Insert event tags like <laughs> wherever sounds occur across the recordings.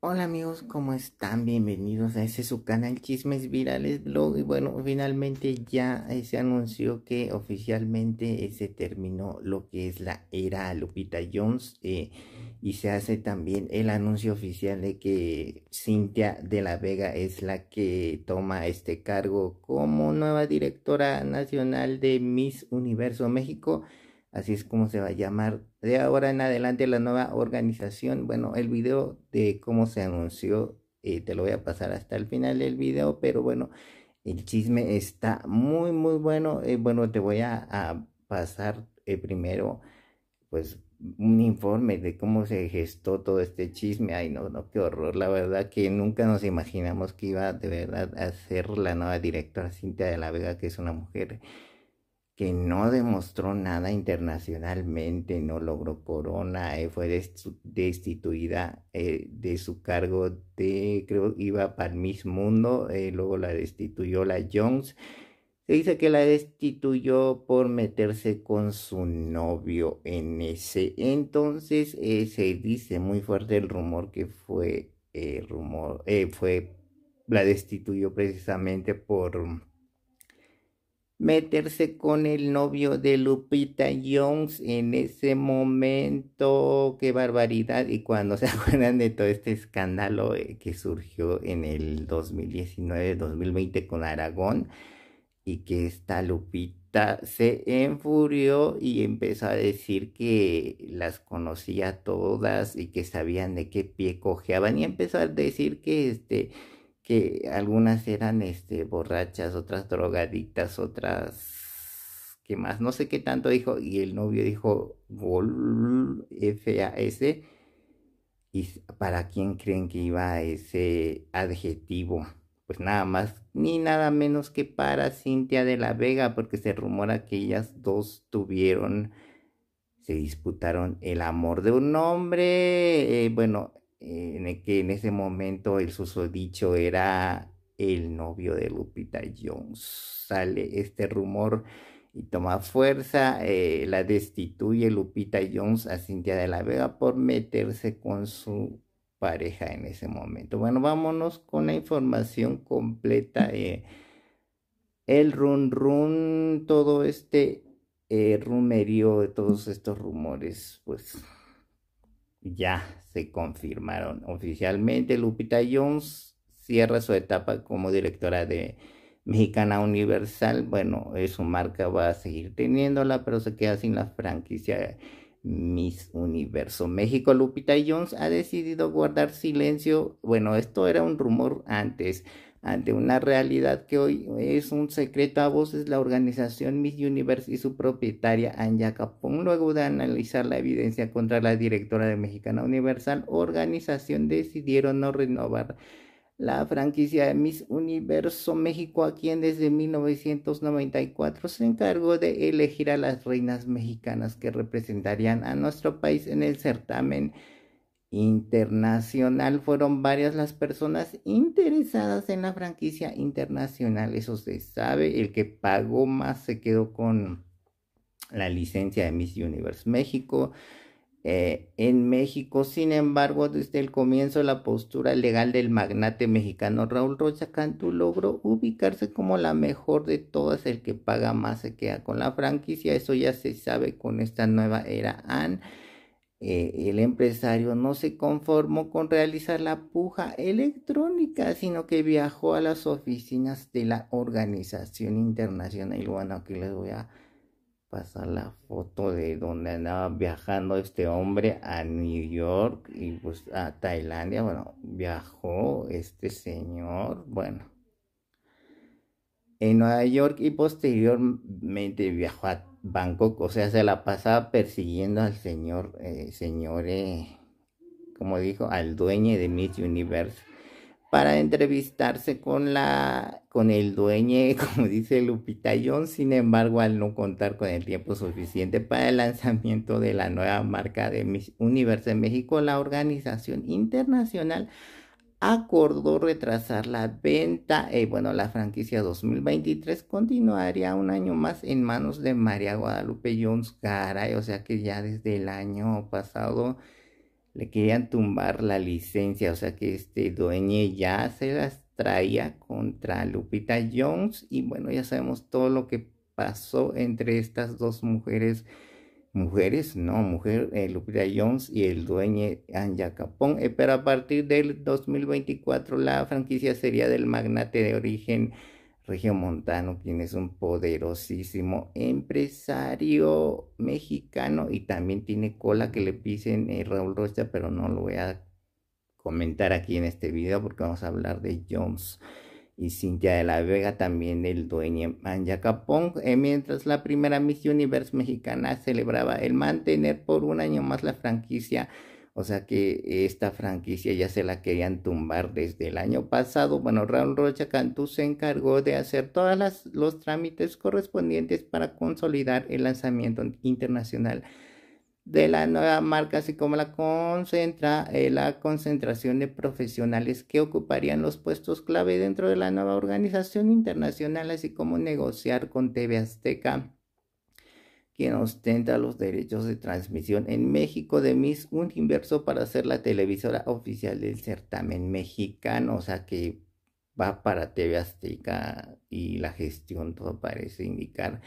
Hola amigos, ¿cómo están? Bienvenidos a ese su canal Chismes Virales Blog. Y bueno, finalmente ya eh, se anunció que oficialmente eh, se terminó lo que es la era Lupita Jones. Eh, y se hace también el anuncio oficial de que Cintia de la Vega es la que toma este cargo como nueva directora nacional de Miss Universo México así es como se va a llamar de ahora en adelante la nueva organización. Bueno, el video de cómo se anunció eh, te lo voy a pasar hasta el final del video, pero bueno, el chisme está muy, muy bueno. Eh, bueno, te voy a, pasar eh, primero, pues un informe de cómo se gestó todo este chisme. Ay, no, no, qué horror. La verdad que nunca nos imaginamos que iba de verdad a ser la nueva directora Cintia de la Vega, que es una mujer que no demostró nada internacionalmente, no logró corona, eh, fue destituida eh, de su cargo de, creo, iba para el mismo mundo, eh, luego la destituyó la Jones. Se dice que la destituyó por meterse con su novio en ese entonces. se dice muy fuerte el rumor que fue rumor, fue la destituyó precisamente por meterse con el novio de Lupita Jones en ese momento. Qué barbaridad. Y cuando se <laughs> acuerdan de todo este escándalo eh, que surgió en el 2019-2020 con Aragón y que esta Lupita se enfurió y empezó a decir que las conocía todas y que sabían de qué pie cojeaban y empezó a decir que este que algunas eran este, borrachas, otras drogadictas, otras que más, no sé qué tanto dijo, y el novio dijo gol y para quién creen que iba ese adjetivo, pues nada más ni nada menos que para Cintia de la Vega, porque se rumora que ellas dos tuvieron, se disputaron el amor de un hombre, eh, bueno, eh, en el que en ese momento el susodicho era el novio de Lupita Jones. Sale este rumor y toma fuerza, eh, la destituye Lupita Jones a Cintia de la Vega por meterse con su pareja en ese momento. Bueno, vámonos con la información completa. Eh, el run run, todo este eh, de todos estos rumores, pues ya se confirmaron oficialmente. Lupita Jones cierra su etapa como directora de Mexicana Universal. Bueno, eh, su marca va a seguir teniéndola, pero se queda sin la franquicia Miss Universo México. Lupita Jones ha decidido guardar silencio. Bueno, esto era un rumor antes ante una realidad que hoy es un secreto a voces, la organización Miss Universe y su propietaria Anja Capón, luego de analizar la evidencia contra la directora de Mexicana Universal, organización decidieron no renovar la franquicia de Miss Universo México, a quien desde 1994 se encargó de elegir a las reinas mexicanas que representarían a nuestro país en el certamen internacional. Fueron varias las personas interesadas en la franquicia internacional, eso se sabe. El que pagó más se quedó con la licencia de Miss Universe México. Eh, en México, sin embargo, desde el comienzo la postura legal del magnate mexicano Raúl Rocha Cantú logró ubicarse como la mejor de todas, el que paga más se queda con la franquicia, eso ya se sabe con esta nueva era AN. Eh, el empresario no se conformó con realizar la puja electrónica, sino que viajó a las oficinas de la Organización Internacional. Y bueno, aquí les voy a pasar la foto de donde andaba viajando este hombre a New York y pues a Tailandia. Bueno, viajó este señor, bueno, en Nueva York y posteriormente viajó a Bangkok, o sea, se la pasaba persiguiendo al señor, eh, señor, eh, como dijo, al dueño de Miss Universe, para entrevistarse con la, con el dueño, <laughs> como dice Lupita John. sin embargo, al no contar con el tiempo suficiente para el lanzamiento de la nueva marca de Miss Universe en México, la organización internacional acordó retrasar la venta y eh, bueno, la franquicia 2023 continuaría un año más en manos de María Guadalupe Jones Garay, o sea que ya desde el año pasado le querían tumbar la licencia, o sea que este dueño ya se las traía contra Lupita Jones y bueno, ya sabemos todo lo que pasó entre estas dos mujeres mujeres, no, mujer eh, Lupita Jones y el dueño Anja Capón. Eh, pero a partir del 2024 la franquicia sería del magnate de origen Montano, quien es un poderosísimo empresario mexicano y también tiene cola que le pisen eh, Raúl Rocha, pero no lo voy a comentar aquí en este video porque vamos a hablar de Jones y Cintia de la Vega también el dueño Manjacapón, Capón, eh, mientras la primera Miss Universe mexicana celebraba el mantener por un año más la franquicia. O sea que esta franquicia ya se la querían tumbar desde el año pasado. Bueno, Raúl Rocha Cantú se encargó de hacer todos los trámites correspondientes para consolidar el lanzamiento internacional de la nueva marca, así como la concentra eh, la concentración de profesionales que ocuparían los puestos clave dentro de la nueva organización internacional, así como negociar con TV Azteca, quien ostenta los derechos de transmisión en México de Miss inverso para ser la televisora oficial del certamen mexicano, o sea que va para TV Azteca y la gestión todo parece indicar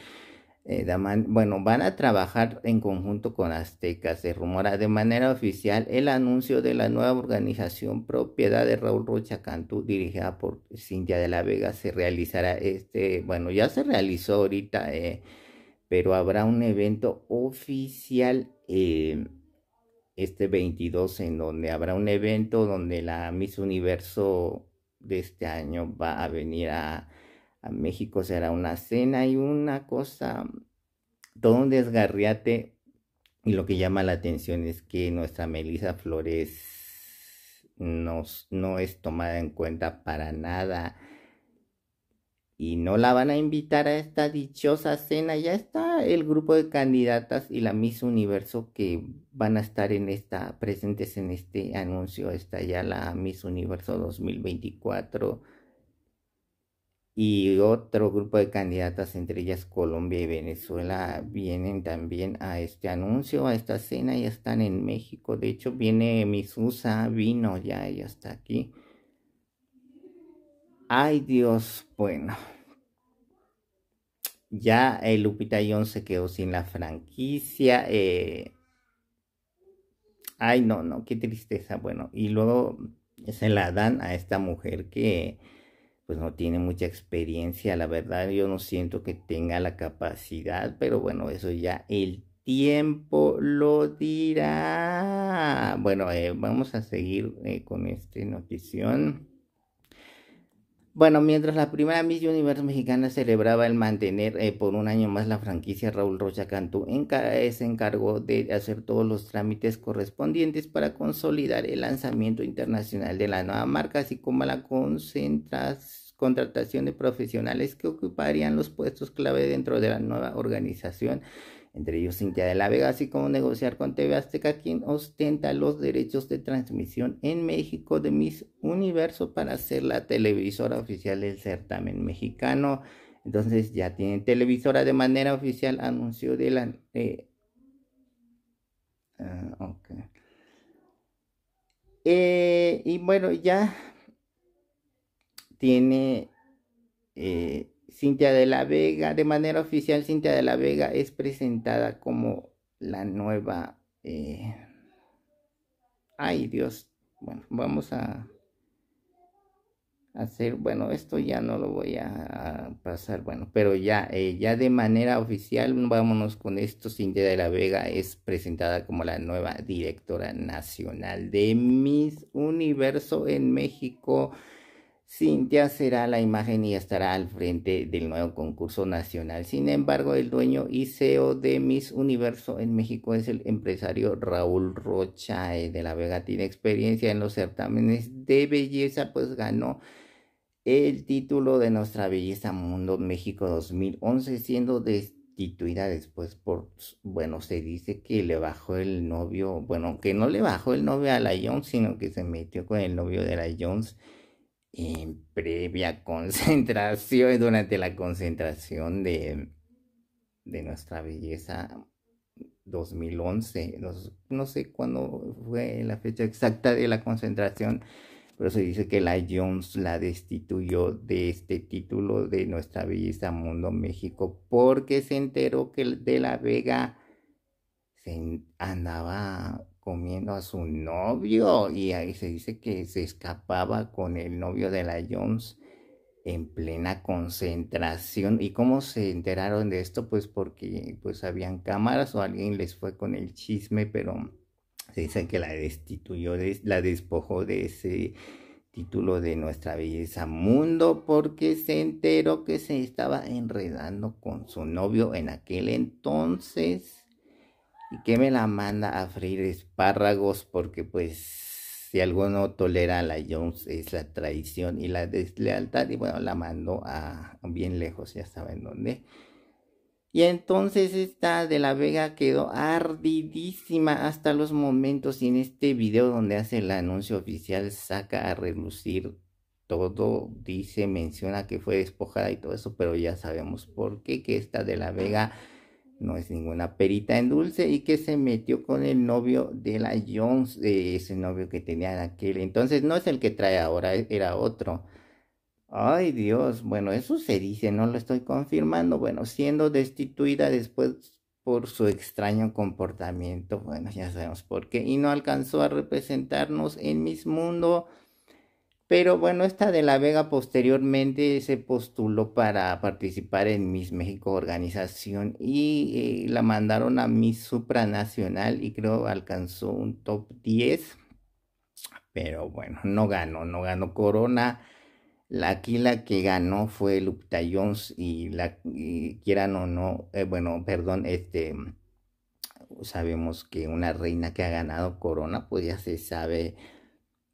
eh, bueno, van a trabajar en conjunto con Aztecas. Se rumora de manera oficial el anuncio de la nueva organización propiedad de Raúl Rocha Cantú, dirigida por Cintia de la Vega. Se realizará este, bueno, ya se realizó ahorita, eh, pero habrá un evento oficial eh, este 22 en donde habrá un evento donde la Miss Universo de este año va a venir a a México será una cena y una cosa, todo un desgarriate. Y lo que llama la atención es que nuestra Melisa Flores nos, no es tomada en cuenta para nada. Y no la van a invitar a esta dichosa cena. Ya está el grupo de candidatas y la Miss Universo que van a estar en esta, presentes en este anuncio. Está ya la Miss Universo 2024 y otro grupo de candidatas, entre ellas Colombia y Venezuela, vienen también a este anuncio, a esta cena, ya están en México. De hecho, viene Misusa, vino ya, ella está aquí. Ay Dios, bueno. Ya eh, Lupita John se quedó sin la franquicia. Eh. Ay, no, no, qué tristeza. Bueno, y luego se la dan a esta mujer que pues no tiene mucha experiencia, la verdad yo no siento que tenga la capacidad, pero bueno, eso ya el tiempo lo dirá. Bueno, eh, vamos a seguir eh, con esta notición. Bueno, mientras la primera misión Universe mexicana celebraba el mantener eh, por un año más la franquicia, Raúl Rocha Cantú eh, se encargó de hacer todos los trámites correspondientes para consolidar el lanzamiento internacional de la nueva marca, así como la contratación de profesionales que ocuparían los puestos clave dentro de la nueva organización entre ellos Cintia de la Vega, así como negociar con TV Azteca, quien ostenta los derechos de transmisión en México de Miss Universo para ser la televisora oficial del certamen mexicano. Entonces ya tienen televisora de manera oficial, anunció de la... Eh, ah, eh y bueno, ya tiene... Eh, Cintia de la Vega, de manera oficial, Cintia de la Vega es presentada como la nueva... Eh... Ay Dios, bueno, vamos a hacer, bueno, esto ya no lo voy a, pasar, bueno, pero ya, eh, ya de manera oficial, vámonos con esto, Cintia de la Vega es presentada como la nueva directora nacional de Miss Universo en México Cintia será la imagen y estará al frente del nuevo concurso nacional. Sin embargo, el dueño y CEO de Miss Universo en México es el empresario Raúl Rocha de la Vega. Tiene experiencia en los certámenes de belleza, pues ganó el título de Nuestra Belleza Mundo México 2011, siendo destituida después por, bueno, se dice que le bajó el novio, bueno, que no le bajó el novio a la Jones, sino que se metió con el novio de la Jones en previa <laughs> concentración, durante la concentración de, de nuestra belleza 2011, no, sé cuándo fue la fecha exacta de la concentración, pero se dice que la Jones la destituyó de este título de Nuestra Belleza Mundo México porque se enteró que de la Vega andaba comiendo a su novio y ahí se dice que se escapaba con el novio de la Jones en plena concentración. ¿Y cómo se enteraron de esto? Pues porque pues habían cámaras o alguien les fue con el chisme, pero se dice que la destituyó, la despojó de ese título de Nuestra Belleza Mundo porque se enteró que se estaba enredando con su novio en aquel entonces y que me la manda a freír espárragos porque pues si alguno tolera a la Jones es la traición y la deslealtad y bueno la mandó a bien lejos ya saben dónde y entonces esta de la Vega quedó ardidísima hasta los momentos y en este video donde hace el anuncio oficial saca a relucir todo dice menciona que fue despojada y todo eso pero ya sabemos por qué que esta de la Vega no es ninguna perita en dulce y que se metió con el novio de la Jones, de ese novio que tenía en aquel entonces, no es el que trae ahora, e-, era otro. Ay Dios, bueno, eso se dice, no lo estoy confirmando, bueno, siendo destituida después por su extraño comportamiento, bueno, ya sabemos por qué, y no alcanzó a representarnos en mis Mundo pero bueno, esta de la Vega posteriormente se postuló para participar en Miss México organización y eh, la mandaron a Miss Supranacional y creo alcanzó un top 10. Pero bueno, no ganó, no ganó Corona. La, aquí que ganó fue Lupita Jones y la quieran o no, eh, bueno, perdón, este sabemos que una reina que ha ganado corona, pues ya se sabe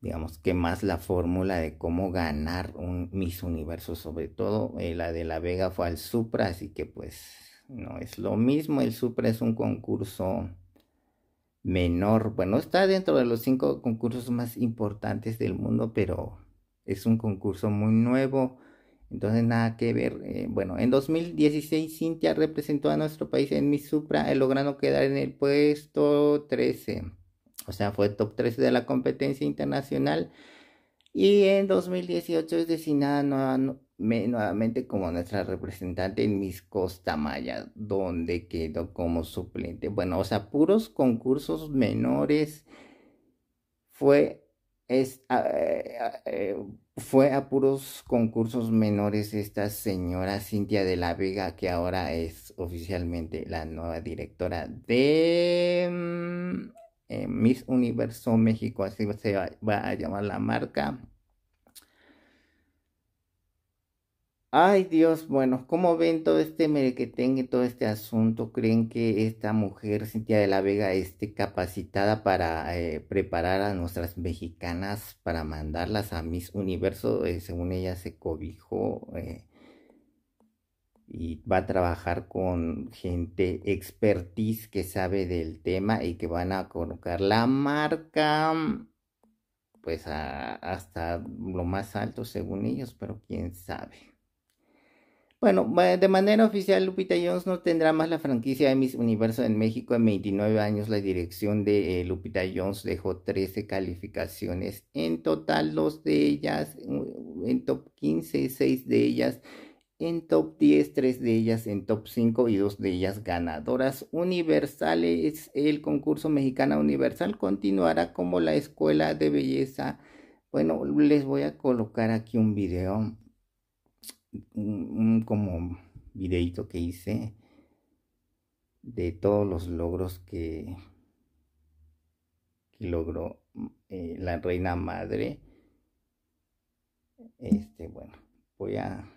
digamos que más la fórmula de cómo ganar un Miss Universo, sobre todo eh, la de La Vega fue al Supra, así que pues no es lo mismo, el Supra es un concurso menor, bueno, está dentro de los cinco concursos más importantes del mundo, pero es un concurso muy nuevo, entonces nada que ver. Eh, bueno, en 2016 Cintia representó a nuestro país en Miss Supra, eh, logrando quedar en el puesto 13. O sea, fue top 13 de la competencia internacional. Y en 2018 es designada nuevamente como nuestra representante en Miss Costa Maya, donde quedó como suplente. Bueno, o sea, puros concursos menores. Fue es, eh, eh, fue a puros concursos menores esta señora Cintia de la Vega, que ahora es oficialmente la nueva directora de mm, eh, Miss Universo México, así se va, a llamar la marca. Ay Dios, bueno, ¿cómo ven todo este merequetengue, todo este asunto? ¿Creen que esta mujer, Cintia de la Vega, esté capacitada para eh, preparar a nuestras mexicanas para mandarlas a Miss Universo? Eh, según ella se cobijó y va a trabajar con gente expertise que sabe del tema y que van a colocar la marca mm, pues hasta lo más alto según ellos, pero quién sabe. Bueno, de manera oficial Lupita Jones no tendrá más la franquicia de Miss Universo en México en 29 años. La dirección de eh, Lupita Jones dejó 13 calificaciones en total, dos de ellas en top 15, seis de ellas en top 10, tres de ellas en top 5 y dos de ellas ganadoras universales. El concurso Mexicana Universal continuará como la escuela de belleza. Bueno, les voy a colocar aquí un video, un, como videito que hice de todos los logros que, logró eh, la reina madre. Este, bueno, voy a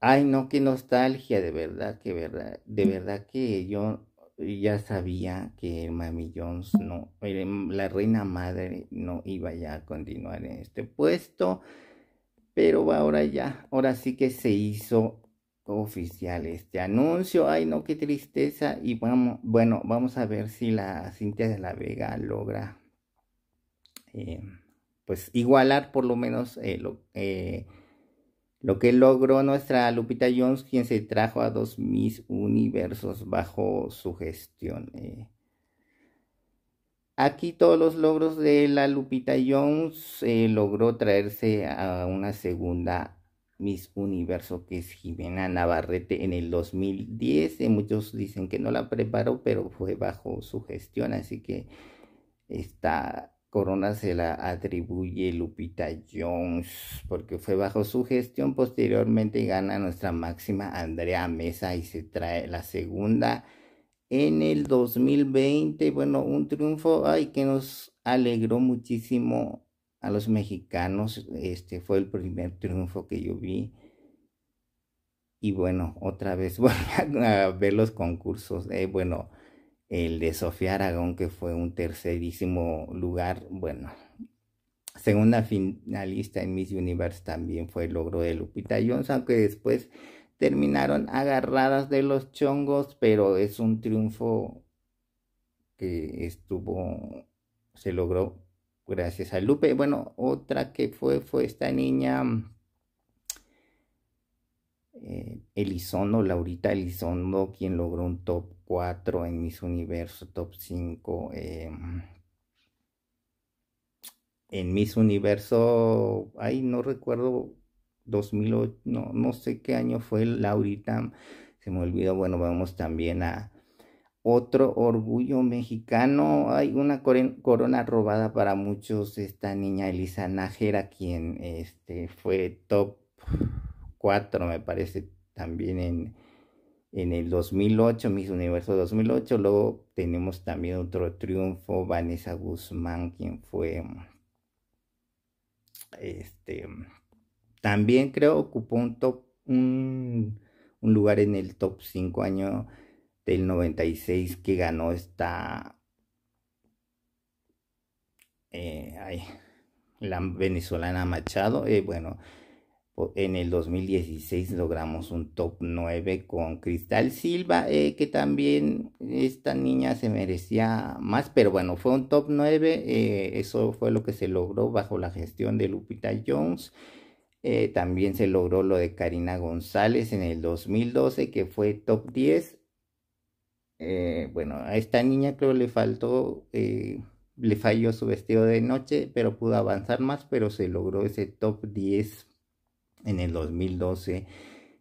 Ay, no, qué nostalgia, de verdad, que verdad, de mm. verdad que yo ya sabía que Mami Jones no, mm, la reina madre no iba ya a continuar en este puesto, pero ahora ya, ahora sí que se hizo oficial este anuncio. Ay, no, qué tristeza. Y vamos, bueno, vamos a ver si la Cintia de la Vega logra, eh, pues, igualar por lo menos eh, lo, eh, lo que logró nuestra Lupita Jones, quien se trajo a dos Miss Universos bajo su gestión. Eh. Aquí todos los logros de la Lupita Jones eh, logró traerse a una segunda Miss Universo que es Jimena Navarrete en el 2010. Eh, muchos dicen que no la preparó, pero fue bajo su gestión, así que está corona se la atribuye Lupita Jones, porque fue bajo su gestión. Posteriormente gana nuestra máxima Andrea Mesa y se trae la segunda en el 2020. Bueno, un triunfo ay, que nos alegró muchísimo a los mexicanos. Este fue el primer triunfo que yo vi. Y bueno, otra vez <laughs> voy a ver los concursos. Eh, bueno, el de Sofía Aragón, que fue un tercerísimo lugar, bueno, segunda finalista en Miss Universe también fue el logro de Lupita Jones, aunque después terminaron agarradas de los chongos, pero es un triunfo que estuvo, se logró gracias a Lupe. Bueno, otra que fue fue esta niña eh, Elizondo, Laurita Elizondo, quien logró un top en mis Universo top 5. Em, en Miss universo, ay, no recuerdo, 2008, no, no sé qué año fue Laurita, se me olvidó. Bueno, vamos también a otro orgullo mexicano. Hay una corona robada para muchos, esta niña Elisa Najera quien este, fue top 4, me parece, también en en el 2008, Miss Universo 2008. Luego tenemos también otro triunfo, Vanessa Guzmán, quien fue, mm, este, mm, también creo ocupó un top, un, lugar en el top 5 año del 96 que ganó esta, eh, la venezolana Machado. y eh, bueno, en el 2016 logramos un top 9 con Cristal Silva, eh, que también esta niña se merecía más, pero bueno, fue un top 9, eh, eso fue lo que se logró bajo la gestión de Lupita Jones. Eh, también se logró lo de Karina González en el 2012, que fue top 10. bueno, a esta niña creo le faltó, le falló su vestido de noche, pero pudo avanzar más, pero se logró ese top 10 en el 2012,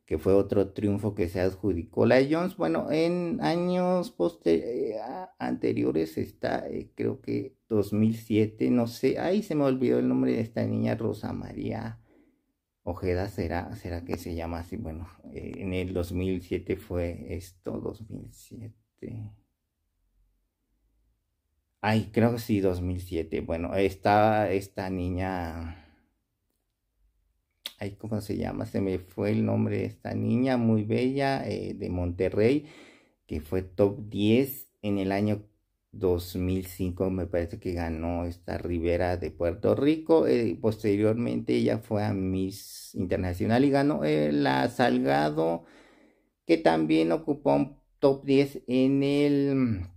que fue otro triunfo que se adjudicó la Jones. Bueno, en años eh, anteriores está, eh, creo que 2007, no sé, ahí se me olvidó el nombre de esta niña, Rosa María. Ojeda será, será que se llama así. Bueno, eh, en el 2007 fue esto, 2007. Ay, creo que sí, 2007. Bueno, estaba esta niña ¿cómo se llama? Se me fue el nombre de esta niña muy bella eh, de Monterrey, que fue top 10 en el año 2005, me parece que ganó esta Rivera de Puerto Rico. Eh, posteriormente ella fue a Miss Internacional y ganó eh, la Salgado, que también ocupó un top 10 en el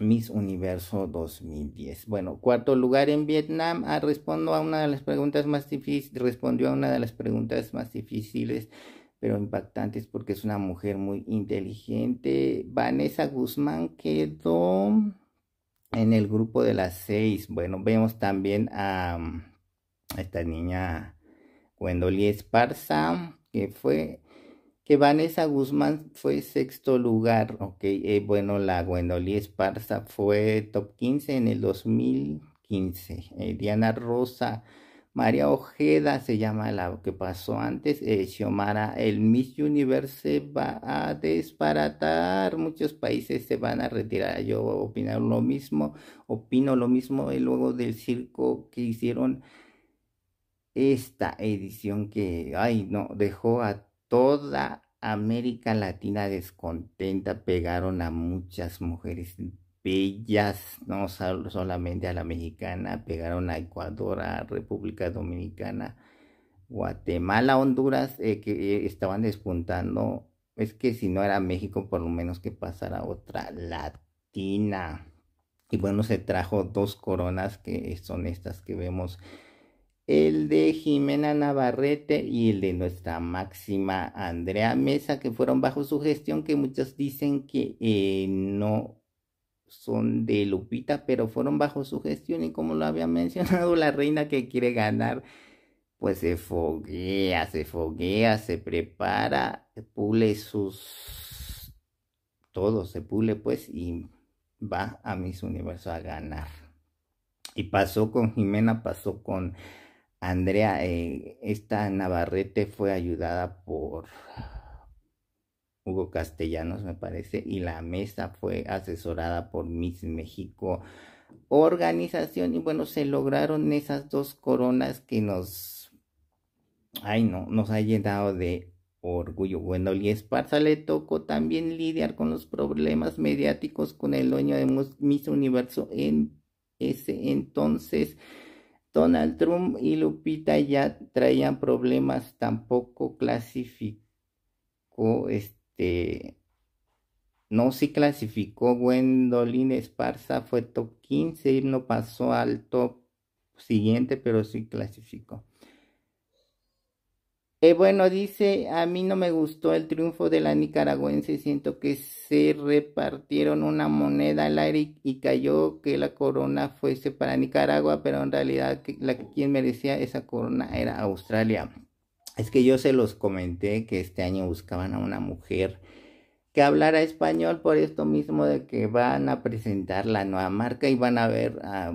Miss Universo 2010. Bueno, cuarto lugar en Vietnam. Ah, respondo a una de las preguntas más difíciles. Respondió a una de las preguntas más difíciles, pero impactantes porque es una mujer muy inteligente. Vanessa Guzmán quedó en el grupo de las seis. Bueno, vemos también a, esta niña Wendolí Esparza, que fue Vanessa Guzmán fue sexto lugar, ok, eh, bueno, la Gwendolí Esparza fue top 15 en el 2015, eh, Diana Rosa, María Ojeda se llama la que pasó antes, eh, Xiomara, el Miss Universe va a desbaratar, muchos países se van a retirar, yo opino lo mismo, opino lo mismo luego del circo que hicieron esta edición que, ay no, dejó a toda América Latina descontenta pegaron a muchas mujeres bellas, no solamente a la mexicana, pegaron a Ecuador, a República Dominicana, Guatemala, Honduras, eh, que estaban despuntando. Es que si no era México, por lo menos que pasara otra latina. Y bueno, se trajo dos coronas que son estas que vemos el de Jimena Navarrete y el de nuestra máxima Andrea Mesa, que fueron bajo su gestión, que muchos dicen que eh, no son de Lupita, pero fueron bajo su gestión y como lo había <laughs> mencionado, la reina que quiere ganar, pues se foguea, se foguea, se prepara, pule sus... todo, se pule pues y va a Miss Universo a ganar. Y pasó con Jimena, pasó con Andrea, eh, esta Navarrete fue ayudada por Hugo Castellanos, me parece, y la mesa fue asesorada por Miss México organización y bueno se lograron esas dos coronas que nos ay no nos ha llenado de orgullo bueno y Esparza le tocó también lidiar con los problemas mediáticos con el dueño de Miss Universo en ese entonces Donald Trump y Lupita ya traían problemas, tampoco clasificó, este, no se clasificó Gwendolyn Esparza, fue top 15 y no pasó al top siguiente, pero sí clasificó. Eh, bueno, dice, a mí no me gustó el triunfo de la nicaragüense, siento que se repartieron una moneda al aire y, cayó que la corona fuese para Nicaragua, pero en realidad la que quien merecía esa corona era Australia. Es que yo se los comenté que este año buscaban a una mujer que hablara español por esto mismo de que van a presentar la nueva marca y van a ver ah,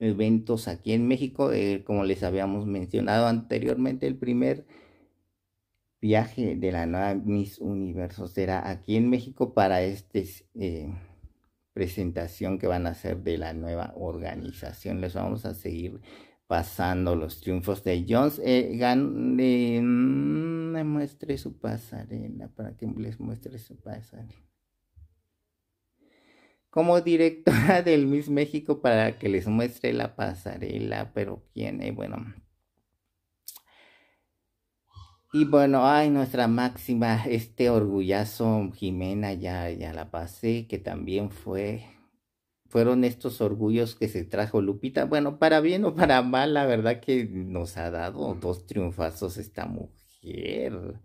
eventos aquí en México, eh, como les habíamos mencionado anteriormente, el primer viaje de la nueva Miss Universo será aquí en México para esta eh, presentación que van a hacer de la nueva organización. Les vamos a seguir pasando los triunfos de Jones. Eh, mm, me gan, muestre su pasarela para que les muestre su pasarela. Como directora <laughs> del Miss México para que les muestre la pasarela, pero quién, eh, bueno, y bueno, ay, nuestra máxima, este orgullazo Jimena ya, ya la pasé, que también fue, fueron estos orgullos que se trajo Lupita. Bueno, para bien o para mal, la verdad que nos ha dado dos triunfazos esta mujer.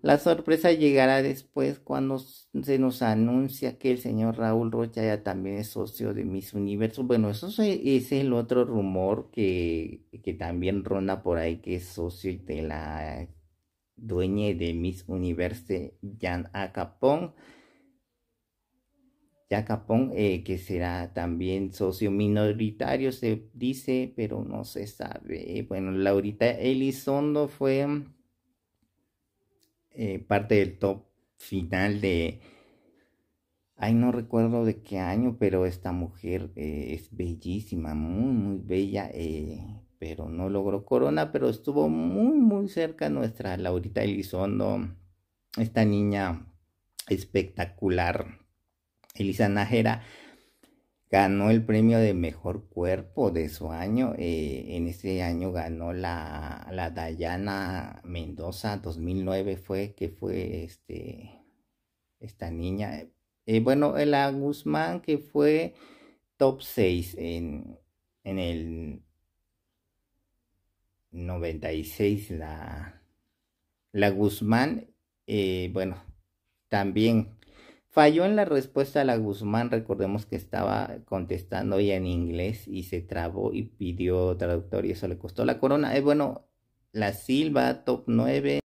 La sorpresa llegará después cuando se nos anuncia que el señor Raúl Rocha ya también es socio de Miss Universo. Bueno, eso es, es el otro rumor que, que también ronda por ahí, que es socio de la dueña de Miss Universo, Jan Acapón. Jan Acapón, eh, que será también socio minoritario, se dice, pero no se sabe. Bueno, Laurita Elizondo fue eh, parte del top final de... Ay, no recuerdo de qué año, pero esta mujer eh, es bellísima, muy, muy bella, eh, pero no logró corona, pero estuvo muy, muy cerca nuestra Laurita Elizondo, esta niña espectacular, Elisa Najera ganó el premio de mejor cuerpo de su año. Eh, en ese año ganó la, la Dayana Mendoza 2009 fue que fue este, esta niña. Eh, bueno, la Guzmán que fue top 6 en, en el 96 la, la Guzmán. Eh, bueno, también Falló en la respuesta a la Guzmán, recordemos que estaba contestando ya en inglés y se trabó y pidió traductor y eso le costó la corona. Eh, bueno, la Silva, top 9.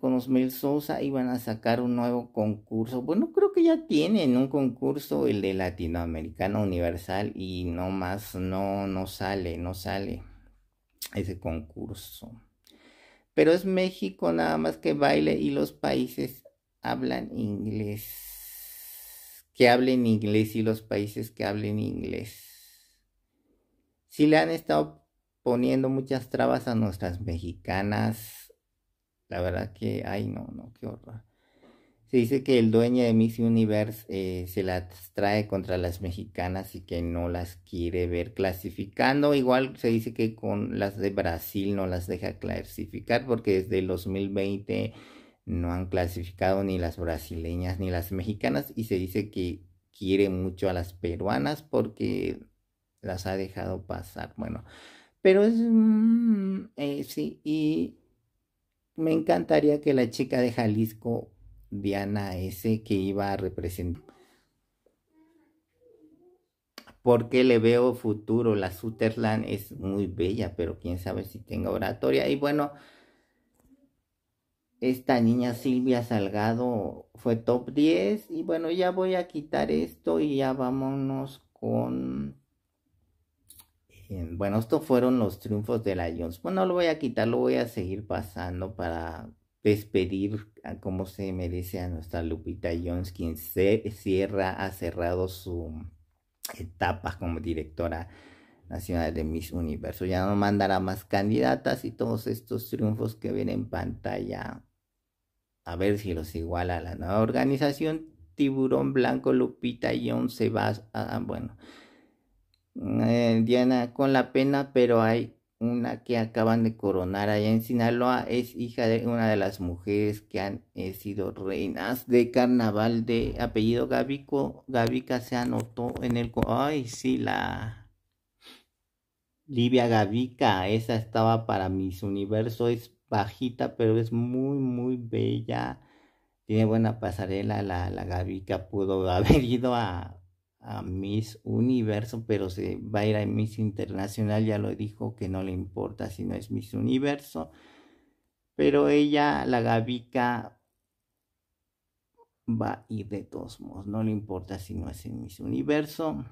con Osmel Sosa iban a sacar un nuevo concurso. Bueno, creo que ya tienen un concurso, el de Latinoamericano Universal, y no más, no, no sale, no sale ese concurso. Pero es México nada más que baile y los países hablan inglés. Que hablen inglés y los países que hablen inglés. Si le han estado poniendo muchas trabas a nuestras mexicanas. La verdad que, ay no, no, qué horror. Se dice que el dueño de Miss Universe eh, se las trae contra las mexicanas y que no las quiere ver clasificando. Igual se dice que con las de Brasil no las deja clasificar porque desde el 2020 no han clasificado ni las brasileñas ni las mexicanas y se dice que quiere mucho a las peruanas porque las ha dejado pasar. Bueno, pero es... Mm, eh, sí, y me encantaría que la chica de Jalisco Diana S. que iba a representar. Porque le veo futuro. La Sutherland es muy bella, pero quién sabe si tenga oratoria. Y bueno, esta niña Silvia Salgado fue top 10. Y bueno, ya voy a quitar esto y ya vámonos con... Bueno, estos fueron los triunfos de la Jones. Bueno, lo voy a quitar, lo voy a seguir pasando para despedir a como se merece a nuestra Lupita Jones, quien se cierra, ha cerrado su etapa como directora nacional de Miss Universo. Ya no mandará más candidatas y todos estos triunfos que ven en pantalla. A ver si los iguala la nueva organización. Tiburón Blanco, Lupita Jones se va a, ah, bueno, eh, Diana con la pena, pero hay una que acaban de coronar allá en Sinaloa, es hija de una de las mujeres que han eh, sido reinas de carnaval de apellido Gavico. Gavica se anotó en el... Ay, sí, la... Livia Gavica, esa estaba para mis universo, es bajita, pero es muy, muy bella. Tiene buena pasarela, la, la Gavica pudo <laughs> haber ido a a Miss Universo, pero se va a ir a Miss Internacional, ya lo dijo que no le importa si no es Miss Universo. Pero ella, la Gavica, va a ir de todos modos, no le importa si no es en Miss Universo.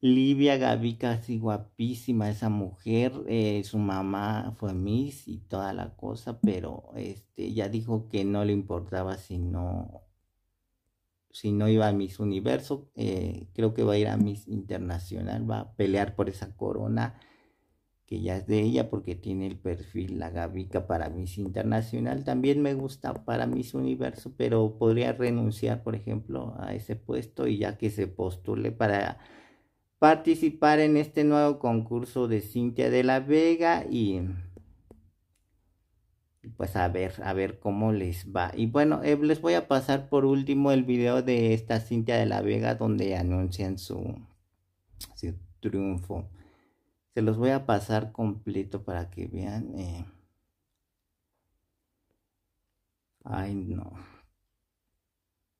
Livia Gavica, así guapísima esa mujer, eh, su mamá fue Miss y toda la cosa, pero este, ya dijo que no le importaba si no si no iba a Miss Universo, eh, creo que va a ir a Miss Internacional, va a pelear por esa corona que ya es de ella porque tiene el perfil, la gavica para Miss Internacional. También me gusta para Miss Universo, pero podría renunciar, por ejemplo, a ese puesto y ya que se postule para participar en este nuevo concurso de Cintia de la Vega y pues a ver, a ver cómo les va. Y bueno, eh, les voy a pasar por último el video de esta Cintia de la Vega donde anuncian su, triunfo. Se los voy a pasar completo para que vean. Eh. Ay, no.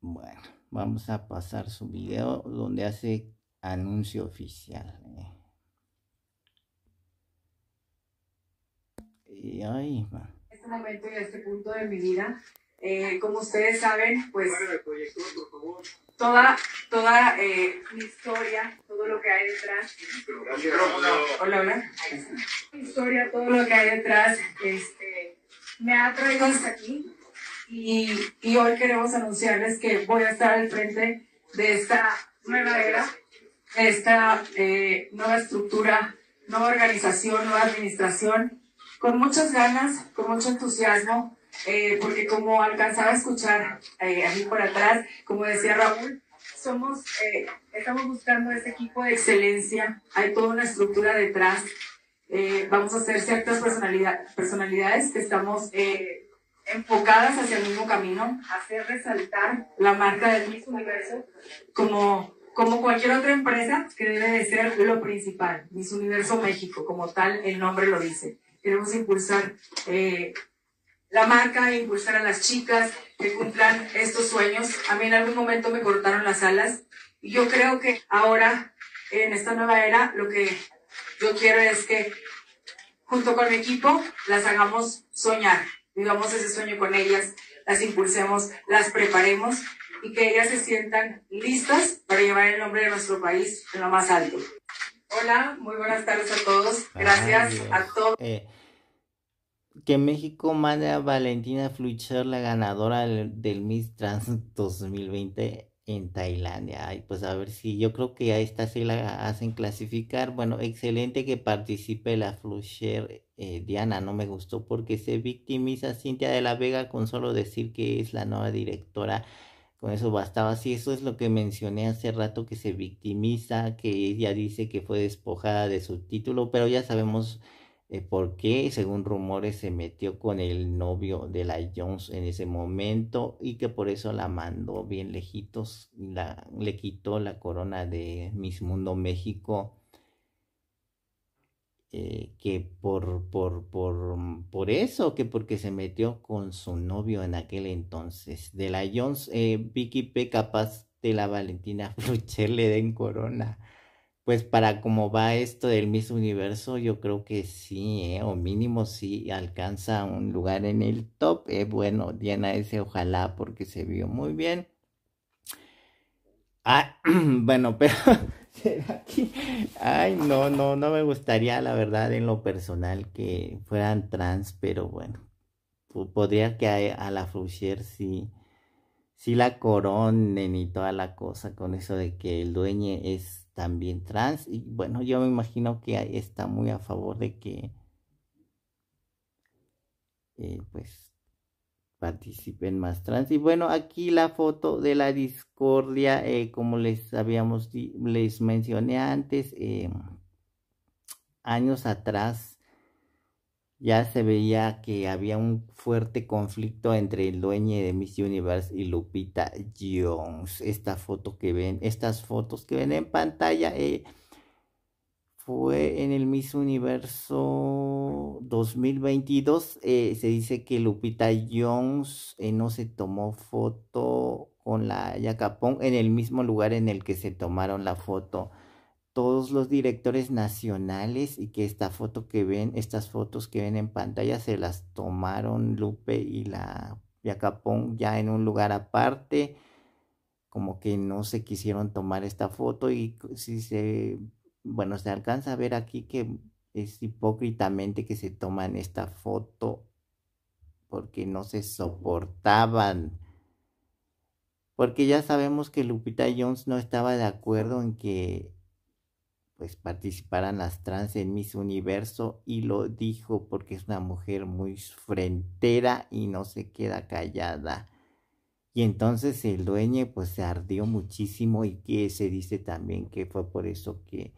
Bueno, vamos a pasar su video donde hace anuncio oficial. Eh. Y ahí va momento y a este punto de mi vida. Eh, como ustedes saben, pues toda, toda eh, mi historia, todo lo que hay detrás. historia, todo lo que hay detrás, este, me ha traído hasta aquí. Y, y hoy queremos anunciarles que voy a estar al frente de esta nueva era, esta eh, nueva estructura, nueva organización, nueva administración con muchas ganas, con mucho entusiasmo, eh, porque como alcanzaba a escuchar eh, mí por atrás, como decía Raúl, somos, eh, estamos buscando ese equipo de excelencia, hay toda una estructura detrás, eh, vamos a hacer ciertas personalidad, personalidades que estamos enfocadas hacia el mismo camino, hacer resaltar la marca del mismo universo como como cualquier otra empresa, que debe de ser lo principal, Miss Universo México, como tal el nombre lo dice. Queremos impulsar eh, la marca, impulsar a las chicas que cumplan estos sueños. A mí en algún momento me cortaron las alas y yo creo que ahora, en esta nueva era, lo que yo quiero es que junto con mi equipo las hagamos soñar, vivamos ese sueño con ellas, las impulsemos, las preparemos y que ellas se sientan listas para llevar el nombre de nuestro país en lo más alto. Hola, muy buenas tardes a todos. Gracias a todos. Eh, que México mande a Valentina Flucher, la ganadora del, Miss Trans 2020 en Tailandia. Ay, pues a ver si yo creo que a esta se la hacen clasificar. Bueno, excelente que participe la Flucher. Eh, Diana, no me gustó porque se victimiza Cintia de la Vega con solo decir que es la nueva directora con eso bastaba. Sí, eso es lo que mencioné hace rato, que se victimiza, que ella dice que fue despojada de su título, pero ya sabemos eh, por qué, según rumores, se metió con el novio de la Jones en ese momento y que por eso la mandó bien lejitos, la, le quitó la corona de Miss Mundo México eh, que por, por, por, por, eso, que porque se metió con su novio en aquel entonces, de la Jones, eh, Vicky P. capaz de la Valentina <laughs> Flucher le den corona. Pues para cómo va esto del mismo Universo, yo creo que sí, eh, o mínimo sí alcanza un lugar en el top. Eh, bueno, Diana ese ojalá porque se vio muy bien. Ah, <clears throat> bueno, pero ¿Será que? Ay, no, no, no me gustaría, la verdad, en lo personal que fueran trans, pero bueno, podría que a, la Foucher sí, la coronen y toda la cosa con eso de que el dueño es también trans. Y bueno, yo me imagino que está muy a favor de que, eh, pues, participen más trans. Y bueno, aquí la foto de la discordia, eh, como les habíamos, les mencioné antes, em, años atrás ya se veía que había un fuerte conflicto entre el dueño de Miss Universe y Lupita Jones. Esta foto que ven, estas fotos que ven en pantalla, eh, fue en el Miss Universo 2022. Eh, se dice que Lupita Jones eh, no se tomó foto con la Yacapón en el mismo lugar en el que se tomaron la foto todos los directores nacionales y que esta foto que ven, estas fotos que ven en pantalla se las tomaron Lupe y la Yacapón ya en un lugar aparte, como que no se quisieron tomar esta foto y si se bueno, se alcanza a ver aquí que es hipócritamente que se toman esta foto porque no se soportaban. Porque ya sabemos que Lupita Jones no estaba de acuerdo en que pues participaran las trans en Miss Universo y lo dijo porque es una mujer muy frentera y no se queda callada. Y entonces el dueño pues se ardió muchísimo y que se dice también que fue por eso que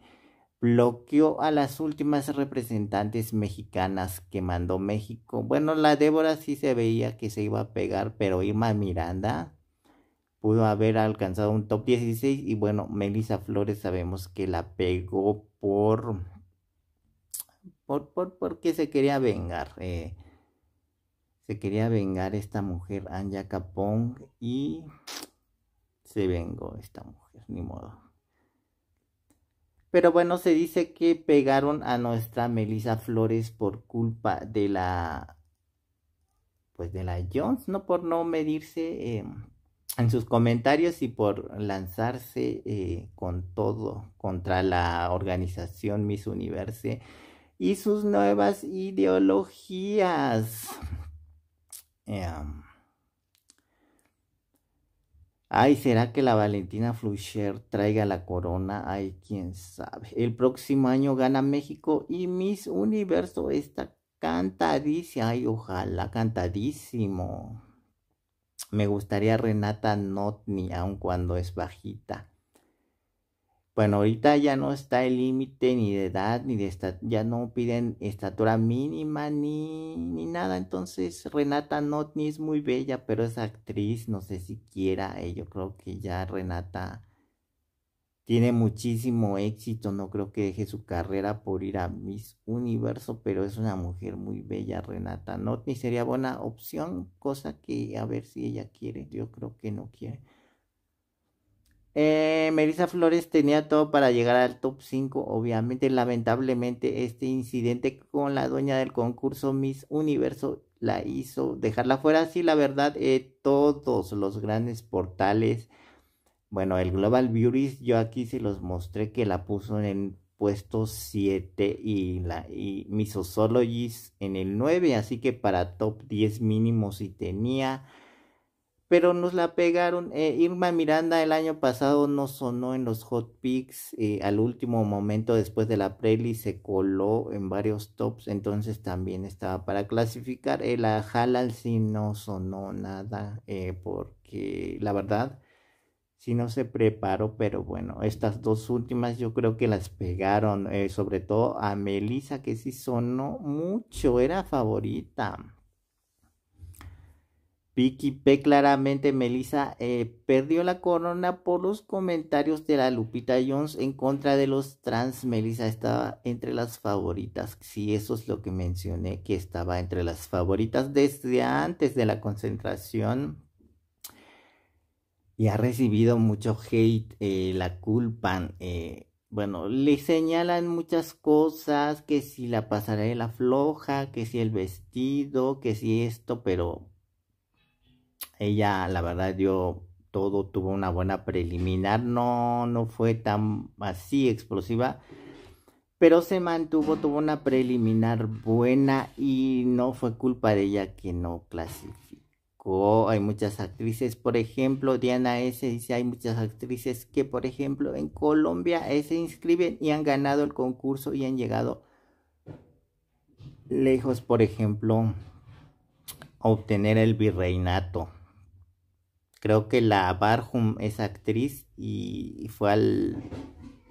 bloqueó a las últimas representantes mexicanas que mandó México. Bueno, la Débora sí se veía que se iba a pegar, pero Irma Miranda pudo haber alcanzado un top 16 y bueno, Melissa Flores sabemos que la pegó por por, por porque se quería vengar. Eh, se quería vengar esta mujer Anja Capón y se vengó esta mujer, ni modo. Pero bueno, se dice que pegaron a nuestra Melissa Flores por culpa de la. Pues de la Jones, ¿no? Por no medirse eh, en sus comentarios y por lanzarse eh, con todo contra la organización Miss Universe y sus nuevas ideologías. Em, Ay, ¿será que la Valentina Flusher traiga la corona? Ay, quién sabe. El próximo año gana México y Miss Universo está cantadísima. Ay, ojalá, cantadísimo. Me gustaría Renata Notni, aun cuando es bajita. Bueno, ahorita ya no está el límite ni de edad, ni de estatura, ya no piden estatura mínima ni, ni nada. Entonces, Renata Notni es muy bella, pero es actriz, no sé si quiera. Eh, yo creo que ya Renata tiene muchísimo éxito, no creo que deje su carrera por ir a Miss Universo, pero es una mujer muy bella, Renata Notni sería buena opción, cosa que a ver si ella quiere, yo creo que no quiere. Eh, Melissa Flores tenía todo para llegar al top 5, obviamente, lamentablemente este incidente con la dueña del concurso Miss Universo la hizo dejarla fuera. Así la verdad, eh, todos los grandes portales, bueno, el Global Beauties, yo aquí se los mostré que la puso en el puesto 7 y, la, y en el 9, así que para top 10 mínimo si tenía pero nos la pegaron. Eh, Irma Miranda el año pasado no sonó en los hot picks, eh, al último momento después de la preli se coló en varios tops, entonces también estaba para clasificar. el eh, la Halal sí no sonó nada, porque la verdad, si sí no se preparó, pero bueno, estas dos últimas yo creo que las pegaron, sobre todo a Melissa que sí sonó mucho, era favorita. Vicky P claramente Melissa eh, perdió la corona por los comentarios de la Lupita Jones en contra de los trans. Melissa estaba entre las favoritas. Sí, eso es lo que mencioné, que estaba entre las favoritas desde antes de la concentración. Y ha recibido mucho hate, eh, la culpan. Eh, bueno, le señalan muchas cosas, que si la pasarela floja, que si el vestido, que si esto, pero ella, la verdad, dio todo, tuvo una buena preliminar, no, no fue tan así explosiva, pero se mantuvo, tuvo una preliminar buena y no fue culpa de ella que no clasificó. Hay muchas actrices, por ejemplo, Diana S. dice, hay muchas actrices que, por ejemplo, en Colombia eh, se inscriben y han ganado el concurso y han llegado lejos, por ejemplo, a obtener el virreinato creo que la Barhum es actriz y fue al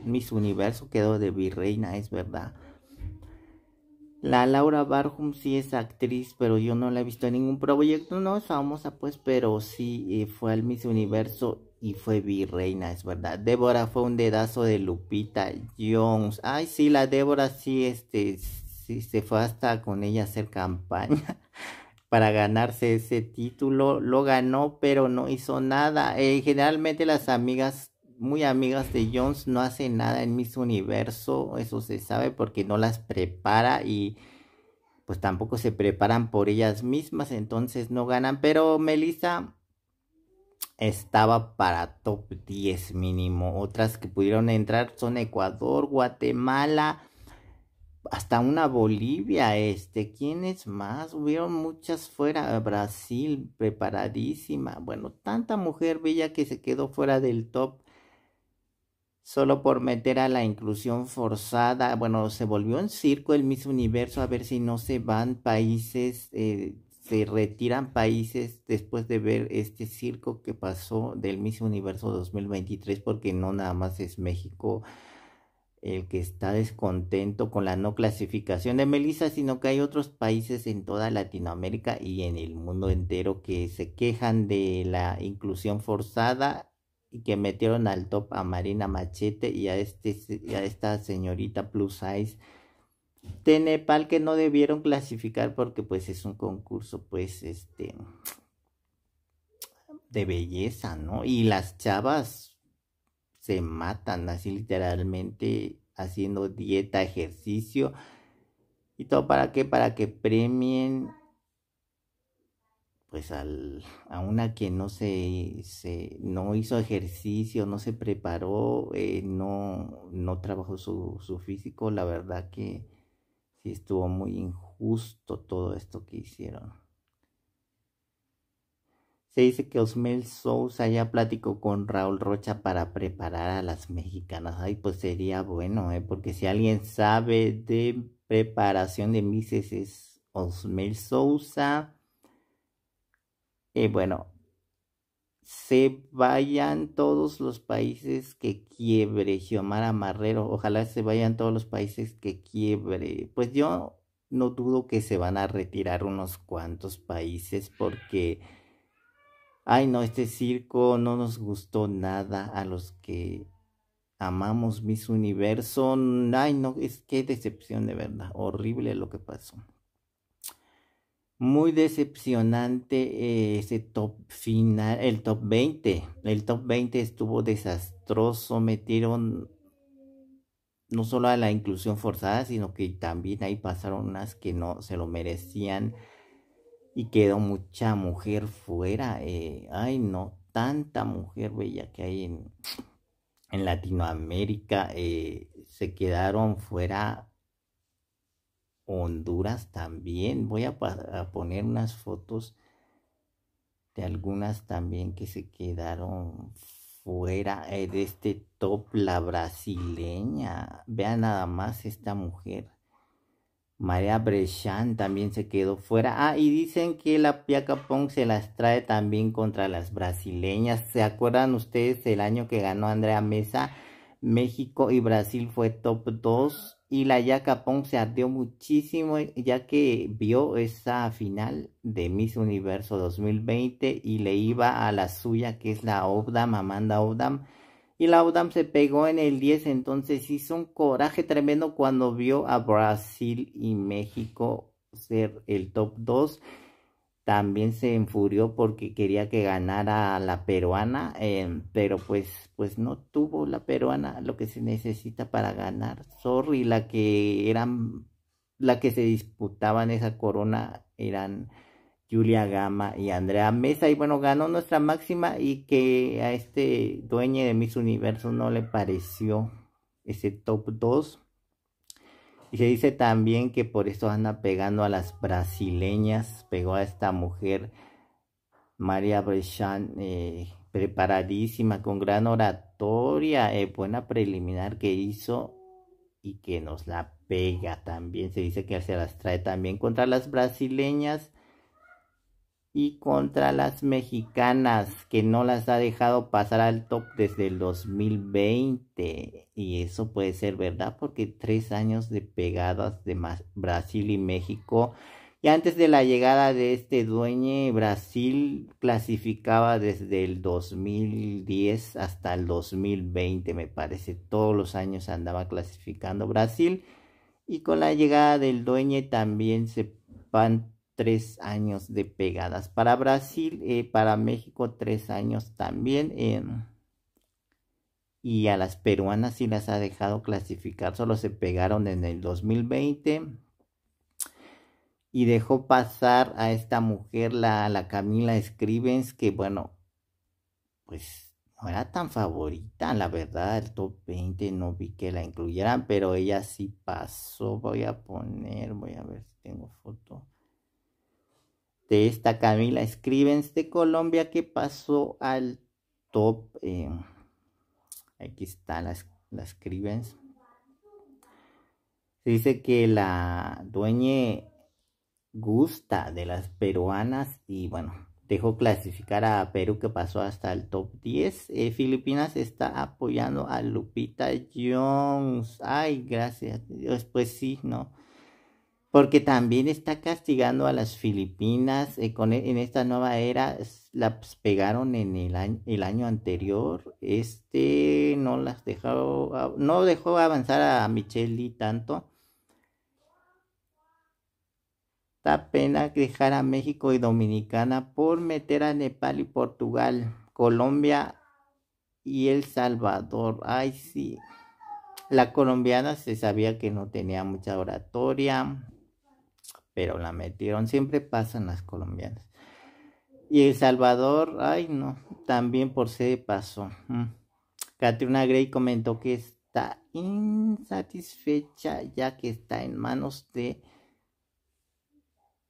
Miss Universo, quedó de virreina, es verdad. La Laura Barhum sí es actriz, pero yo no la he visto en ningún proyecto, no es famosa pues, pero sí eh, fue al Miss Universo y fue virreina, es verdad. Débora fue un dedazo de Lupita Jones. Ay, sí, la Débora sí, este, sí, se fue hasta con ella a hacer campaña. <laughs> para ganarse ese título. Lo ganó, pero no hizo nada. Eh, generalmente las amigas, muy amigas de Jones, no hacen nada en Miss Universo. Eso se sabe porque no las prepara y pues tampoco se preparan por ellas mismas. Entonces no ganan. Pero Melissa estaba para top 10 mínimo. Otras que pudieron entrar son Ecuador, Guatemala hasta una Bolivia, este, ¿quién es más? Hubieron muchas fuera, Brasil, preparadísima, bueno, tanta mujer bella que se quedó fuera del top solo por meter a la inclusión forzada, bueno, se volvió un circo el Miss Universo a ver si no se van países, eh, se retiran países después de ver este circo que pasó del Miss Universo 2023, porque no nada más es México, el que está descontento con la no clasificación de Melissa, sino que hay otros países en toda Latinoamérica y en el mundo entero que se quejan de la inclusión forzada y que metieron al top a Marina Machete y a, este esta señorita Plus Size de Nepal que no debieron clasificar porque pues es un concurso pues este de belleza, ¿no? Y las chavas se matan así literalmente haciendo dieta, ejercicio. ¿Y todo para qué? Para que premien pues al, a una que no se, se, no hizo ejercicio, no se preparó, eh, no, no trabajó su, su, físico, la verdad que sí estuvo muy injusto todo esto que hicieron. Se dice que Osmel Sousa ya platicó con Raúl Rocha para preparar a las mexicanas. Ay, pues sería bueno, ¿eh? porque si alguien sabe de preparación de mises es Osmel Sousa. y bueno, se vayan todos los países que quiebre Giomara Marrero. Ojalá se vayan todos los países que quiebre. Pues yo no dudo que se van a retirar unos cuantos países porque ay no, este circo no nos gustó nada a los que amamos Miss Universo, ay no, es que decepción de verdad, horrible lo que pasó. Muy decepcionante eh, ese top final, el top 20. El top 20 estuvo desastroso, metieron no solo a la inclusión forzada, sino que también ahí pasaron unas que no se lo merecían y quedó mucha mujer fuera. Eh, ay, no, tanta mujer bella que hay en, en Latinoamérica. Eh, se quedaron fuera Honduras también. Voy a, poner unas fotos de algunas también que se quedaron fuera eh, de este top, la brasileña. Vean nada más esta mujer. María Brechan también se quedó fuera. Ah, y dicen que la Pia Pong se las trae también contra las brasileñas. ¿Se acuerdan ustedes el año que ganó Andrea Mesa? México y Brasil fue top 2. Y la Yaka Pong se ardió muchísimo ya que vio esa final de Miss Universo 2020 y le iba a la suya que es la Obdam, Amanda Obdam y la UDAM se pegó en el 10, entonces hizo un coraje tremendo cuando vio a Brasil y México ser el top 2. También se enfurió porque quería que ganara la peruana, em, pero pues, pues no tuvo la peruana lo que se necesita para ganar. Sorry, la que eran, la que se disputaban esa corona eran Julia Gama y Andrea Mesa. Y bueno, ganó nuestra máxima y que a este dueño de Miss Universo no le pareció ese top 2. Y se dice también que por eso anda pegando a las brasileñas, pegó a esta mujer María Brechan, eh, preparadísima, con gran oratoria, eh, buena preliminar que hizo y que nos la pega también. Se dice que se las trae también contra las brasileñas y contra las mexicanas que no las ha dejado pasar al top desde el 2020 y eso puede ser verdad porque tres años de pegadas de Brasil y México y antes de la llegada de este dueño Brasil clasificaba desde el 2010 hasta el 2020 me parece todos los años andaba clasificando Brasil y con la llegada del dueño también se tres años de pegadas. Para Brasil, eh, para México, tres años también. Em, y a las peruanas sí las ha dejado clasificar. Solo se pegaron en el 2020. Y dejó pasar a esta mujer, la, la Camila Scrivens, que bueno, pues no era tan favorita, la verdad, el top 20 no vi que la incluyeran, pero ella sí pasó. Voy a poner, voy a ver si tengo foto de esta Camila Escribens de Colombia que pasó al top. Eh, aquí está la, la Scrivens. Se dice que la dueña gusta de las peruanas y bueno, dejó clasificar a Perú que pasó hasta el top 10. Eh, Filipinas está apoyando a Lupita Jones. Ay, gracias. Dios, pues sí, no porque también está castigando a las Filipinas eh, e, en esta nueva era. Las pegaron en el año, anterior. Este no las dejó, no dejó avanzar a Micheli tanto. Está pena dejar a México y Dominicana por meter a Nepal y Portugal, Colombia y El Salvador. Ay, sí. La colombiana se sabía que no tenía mucha oratoria, pero la metieron. Siempre pasan las colombianas. Y El Salvador, ay no, también por se pasó. Katrina mm. Gray comentó que está insatisfecha ya que está en manos de,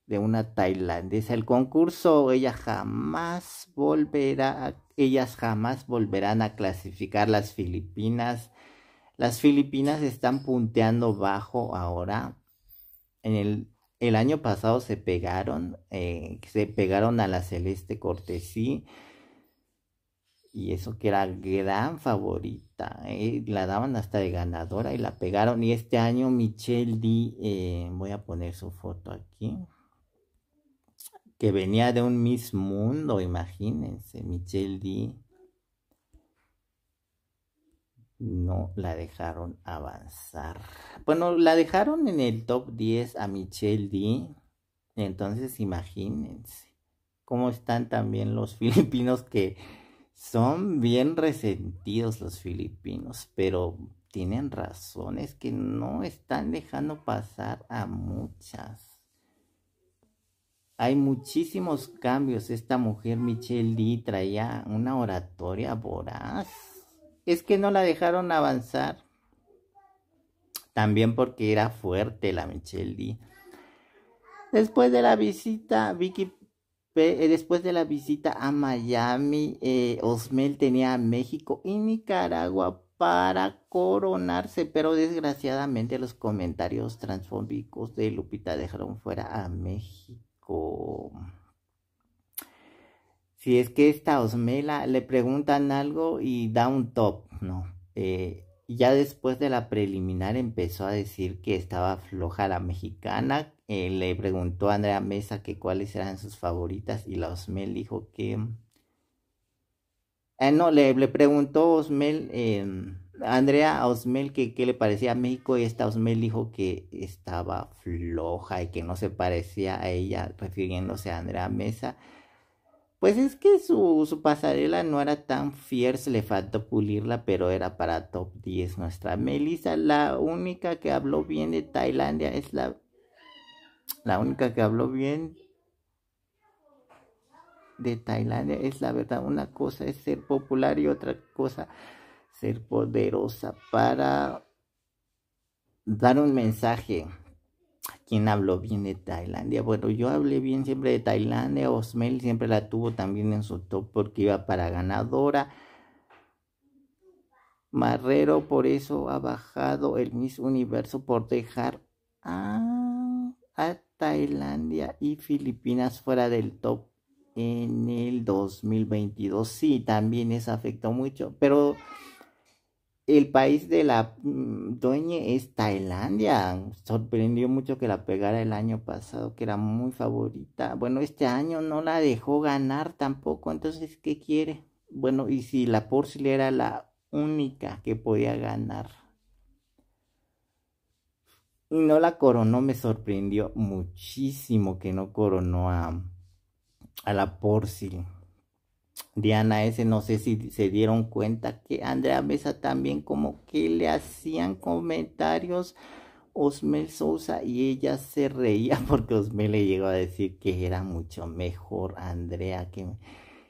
de una tailandesa. El concurso, ella jamás volverá, ellas jamás volverán a clasificar las Filipinas. Las Filipinas están punteando bajo ahora en el el año pasado se pegaron, eh, se pegaron a la Celeste Cortesí. Y eso que era gran favorita. Eh, la daban hasta de ganadora y la pegaron. Y este año Michelle D, eh, voy a poner su foto aquí. Que venía de un Miss Mundo, imagínense. Michelle D no la dejaron avanzar. Bueno, la dejaron en el top 10 a Michelle D. Entonces imagínense cómo están también los <laughs> filipinos que son bien resentidos los filipinos, pero tienen razones que no están dejando pasar a muchas. Hay muchísimos cambios. Esta mujer Michelle D traía una oratoria voraz es que no la dejaron avanzar. También porque era fuerte la Michelle Después de la visita, Vicky eh, después de la visita a Miami, eh, Osmel tenía a México y Nicaragua para coronarse, pero desgraciadamente los comentarios transfóbicos de Lupita dejaron fuera a México si es que esta Osmela le preguntan algo y da un top, ¿no? Eh, ya después de la preliminar empezó a decir que estaba floja la mexicana. Eh, le preguntó a Andrea Mesa que cuáles eran sus favoritas y la Osmel dijo que... Eh, no, le, preguntó Osmel, em, Andrea a Osmel que qué le parecía a México y esta Osmel dijo que estaba floja y que no se parecía a ella refiriéndose a Andrea Mesa. Pues es que su, pasarela no era tan fierce, le faltó pulirla, pero era para top 10 nuestra Melissa. La única que habló bien de Tailandia es la... La única que habló bien de Tailandia es la verdad. Una cosa es ser popular y otra cosa ser poderosa para dar un mensaje. ¿Quién habló bien de Tailandia? Bueno, yo hablé bien siempre de Tailandia. Osmel siempre la tuvo también en su top porque iba para ganadora. Marrero por eso ha bajado el Miss Universo por dejar a, a Tailandia y Filipinas fuera del top en el 2022. Sí, también eso afectó mucho, pero el país de la mm, dueña es Tailandia. Sorprendió mucho que la pegara el año pasado, que era muy favorita. Bueno, este año no la dejó ganar tampoco, entonces, ¿qué quiere? Bueno, y si la Porcel era la única que podía ganar. Y no la coronó, me sorprendió muchísimo que no coronó a, a la Porcel. Diana ese No sé si se dieron cuenta que Andrea Mesa también como que le hacían comentarios Osmel Sousa y ella se reía <laughs> porque Osmel le llegó a decir que era mucho mejor Andrea que...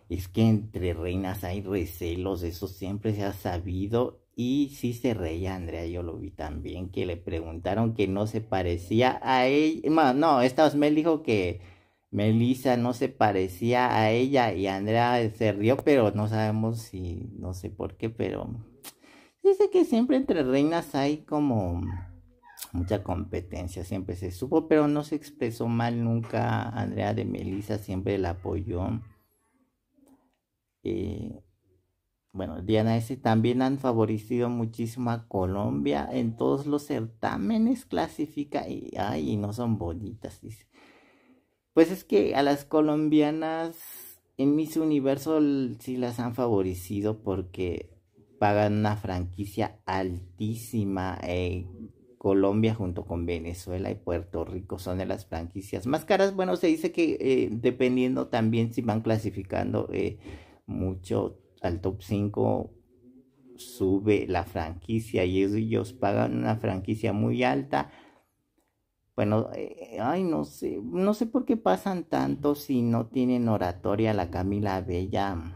Es que entre reinas hay recelos, eso siempre se ha sabido y sí se reía Andrea, yo lo vi también, que le preguntaron que no se parecía a ella. No, no esta Osmel dijo que Melissa no se parecía a ella y Andrea se rió, pero no sabemos si, no sé por qué, pero dice que siempre entre reinas hay como mucha competencia, siempre se supo, pero no se expresó mal nunca Andrea de Melissa, siempre la apoyó. Eh, bueno, Diana ese también han favorecido muchísimo a Colombia en todos los certámenes, clasifica y, ay, y no son bonitas, dice. Pues es que a las colombianas en Miss Universo sí las han favorecido porque pagan una franquicia altísima. Eh, Colombia junto con Venezuela y Puerto Rico son de las franquicias más caras. Bueno, se dice que eh, dependiendo también si van clasificando eh, mucho al top 5 sube la franquicia y ellos pagan una franquicia muy alta bueno, eh, ay, no sé, no sé por qué pasan tanto si no tienen oratoria. La Camila Bella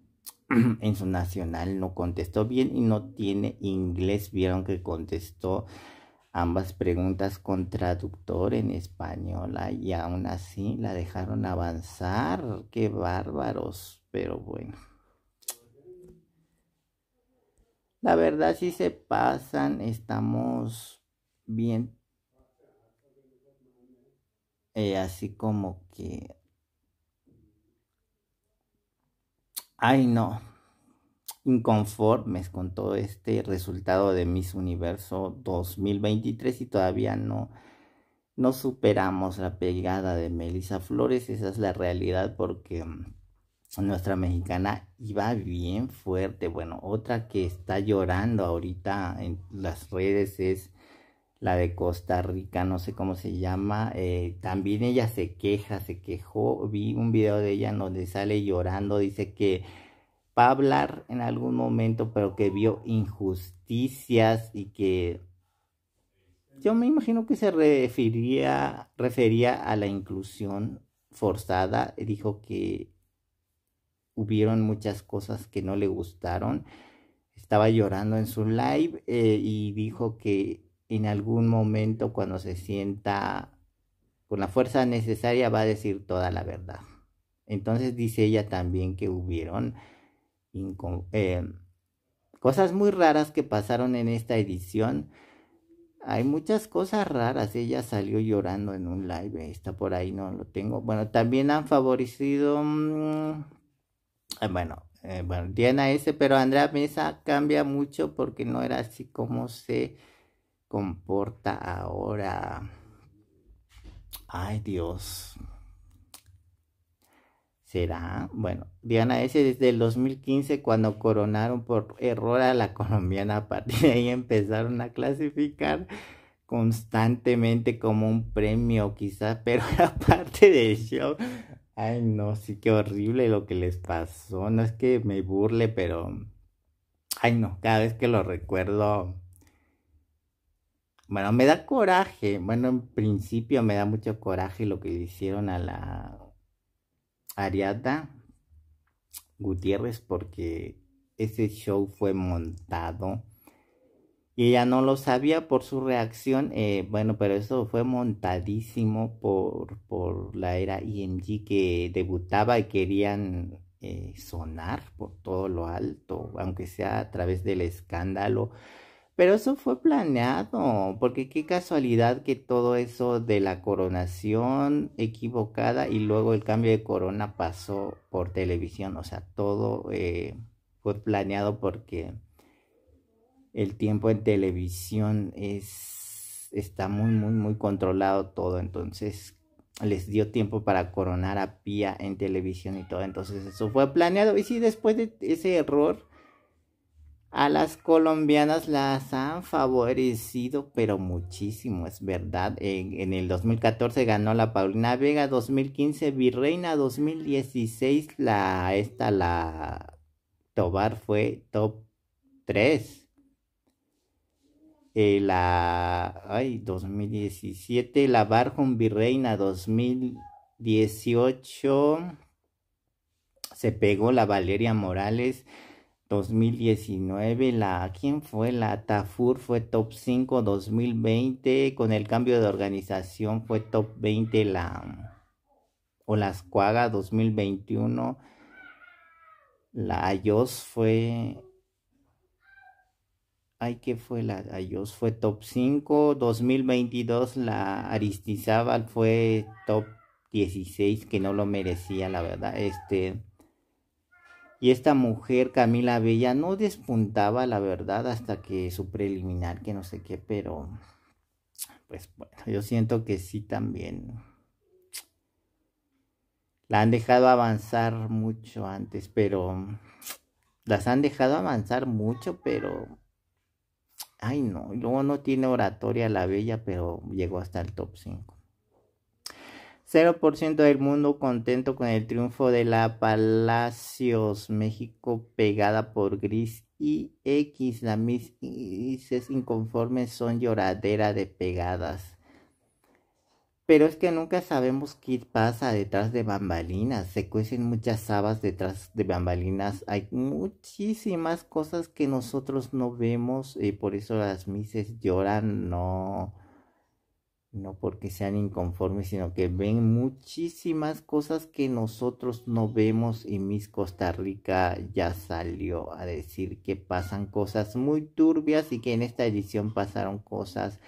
<clears throat> en su nacional no contestó bien y no tiene inglés. Vieron que contestó ambas preguntas con traductor en español. Ah, y aún así la dejaron avanzar. Qué bárbaros, pero bueno. La verdad sí se pasan, estamos bien eh, así como que... Ay, no. Inconformes con todo este resultado de Miss Universo 2023 y todavía no, no superamos la pegada de Melissa Flores. Esa es la realidad porque mm, nuestra mexicana iba bien fuerte. Bueno, otra que está llorando ahorita en las redes es la de Costa Rica, no sé cómo se llama, eh, también ella se queja, se quejó, vi un video de ella en donde sale llorando, dice que va a hablar en algún momento, pero que vio injusticias y que yo me imagino que se refería, refería a la inclusión forzada, dijo que hubieron muchas cosas que no le gustaron, estaba llorando en su live eh, y dijo que en algún momento cuando se sienta con la fuerza necesaria va a decir toda la verdad. Entonces dice ella también que hubieron eh, cosas muy raras que pasaron en esta edición. Hay muchas cosas raras. Ella salió llorando en un live. Está por ahí, no lo tengo. Bueno, también han favorecido. Mm, ah, bueno, eh, bueno, Diana S. Pero Andrea Mesa cambia mucho porque no era así como se comporta ahora. Ay Dios. ¿Será? Bueno, Diana ese desde el 2015 cuando coronaron por error a la colombiana. A partir de ahí empezaron a clasificar constantemente como un premio quizás, <laughs> pero aparte de eso. Ay, no, sí, que horrible lo que les pasó. No es que me burle, pero... Ay, no, cada vez que lo recuerdo bueno, me da coraje. Bueno, en principio me da mucho coraje lo que le hicieron a la Ariadna Gutiérrez porque ese show fue montado y ella no lo sabía por su reacción. Eh, bueno, pero eso fue montadísimo por, por la era IMG e que debutaba y querían eh, sonar por todo lo alto, aunque sea a través del escándalo. Pero eso fue planeado, porque qué casualidad que todo eso de la coronación equivocada y luego el cambio de corona pasó por televisión, o sea, todo eh, fue planeado porque el tiempo en televisión es está muy muy muy controlado todo, entonces les dio tiempo para coronar a Pía en televisión y todo, entonces eso fue planeado y sí después de ese error a las colombianas las han favorecido, pero muchísimo, es verdad. En, el 2014 ganó la Paulina Vega, 2015 Virreina, 2016 la esta la Tobar fue top 3. Eh, la ay, 2017 la Barjum Virreina, 2018 se pegó la Valeria Morales. 2019, la ¿quién fue? La Tafur fue top 5 2020, con el cambio de organización fue top 20 la o las Cuaga 2021. La Ayos fue Ay, ¿qué fue la Ayos? Fue top 5. 2022 la Aristizábal fue top 16, que no lo merecía, la verdad. Este y esta mujer, Camila Bella, no despuntaba, la verdad, hasta que su preliminar, que no sé qué, pero pues bueno, <laughs> yo siento que sí también. La han dejado avanzar mucho antes, pero... Las han dejado avanzar mucho, pero... Ay, no, luego no tiene oratoria la bella, pero llegó hasta el top 5. 0% del mundo contento con el triunfo de la Palacios México pegada por gris y X. Las mises inconformes son lloradera de pegadas. Pero es que nunca sabemos qué pasa detrás de bambalinas. Se cuecen muchas habas detrás de bambalinas. Hay muchísimas cosas que nosotros no vemos y eh, por eso las mises lloran. No no porque sean inconformes, sino que ven muchísimas cosas que nosotros no vemos y Miss Costa Rica ya salió a decir que pasan cosas muy turbias y que en esta edición pasaron cosas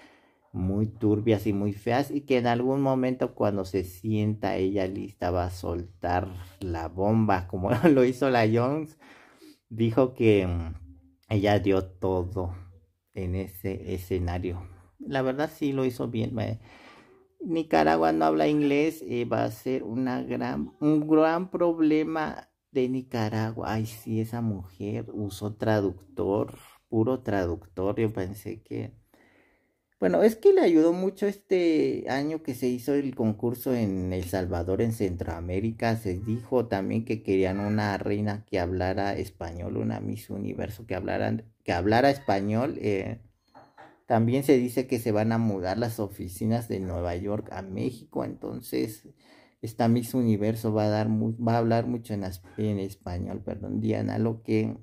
muy turbias y muy feas y que en algún momento cuando se sienta ella lista va a soltar la bomba como <laughs> lo hizo la Jones dijo que mm, ella dio todo en ese escenario la verdad sí lo hizo bien. Nicaragua no habla inglés, eh, va a ser una gran, un gran problema de Nicaragua. Ay, sí, esa mujer usó traductor, puro traductor. Yo pensé que. Bueno, es que le ayudó mucho este año que se hizo el concurso en El Salvador, en Centroamérica. Se dijo también que querían una reina que hablara español, una Miss Universo que hablara, que hablara español. Eh, también se dice que se van a mudar las oficinas de Nueva York a México, entonces esta Miss Universo va a, dar, va a hablar mucho en, español, perdón, Diana, lo que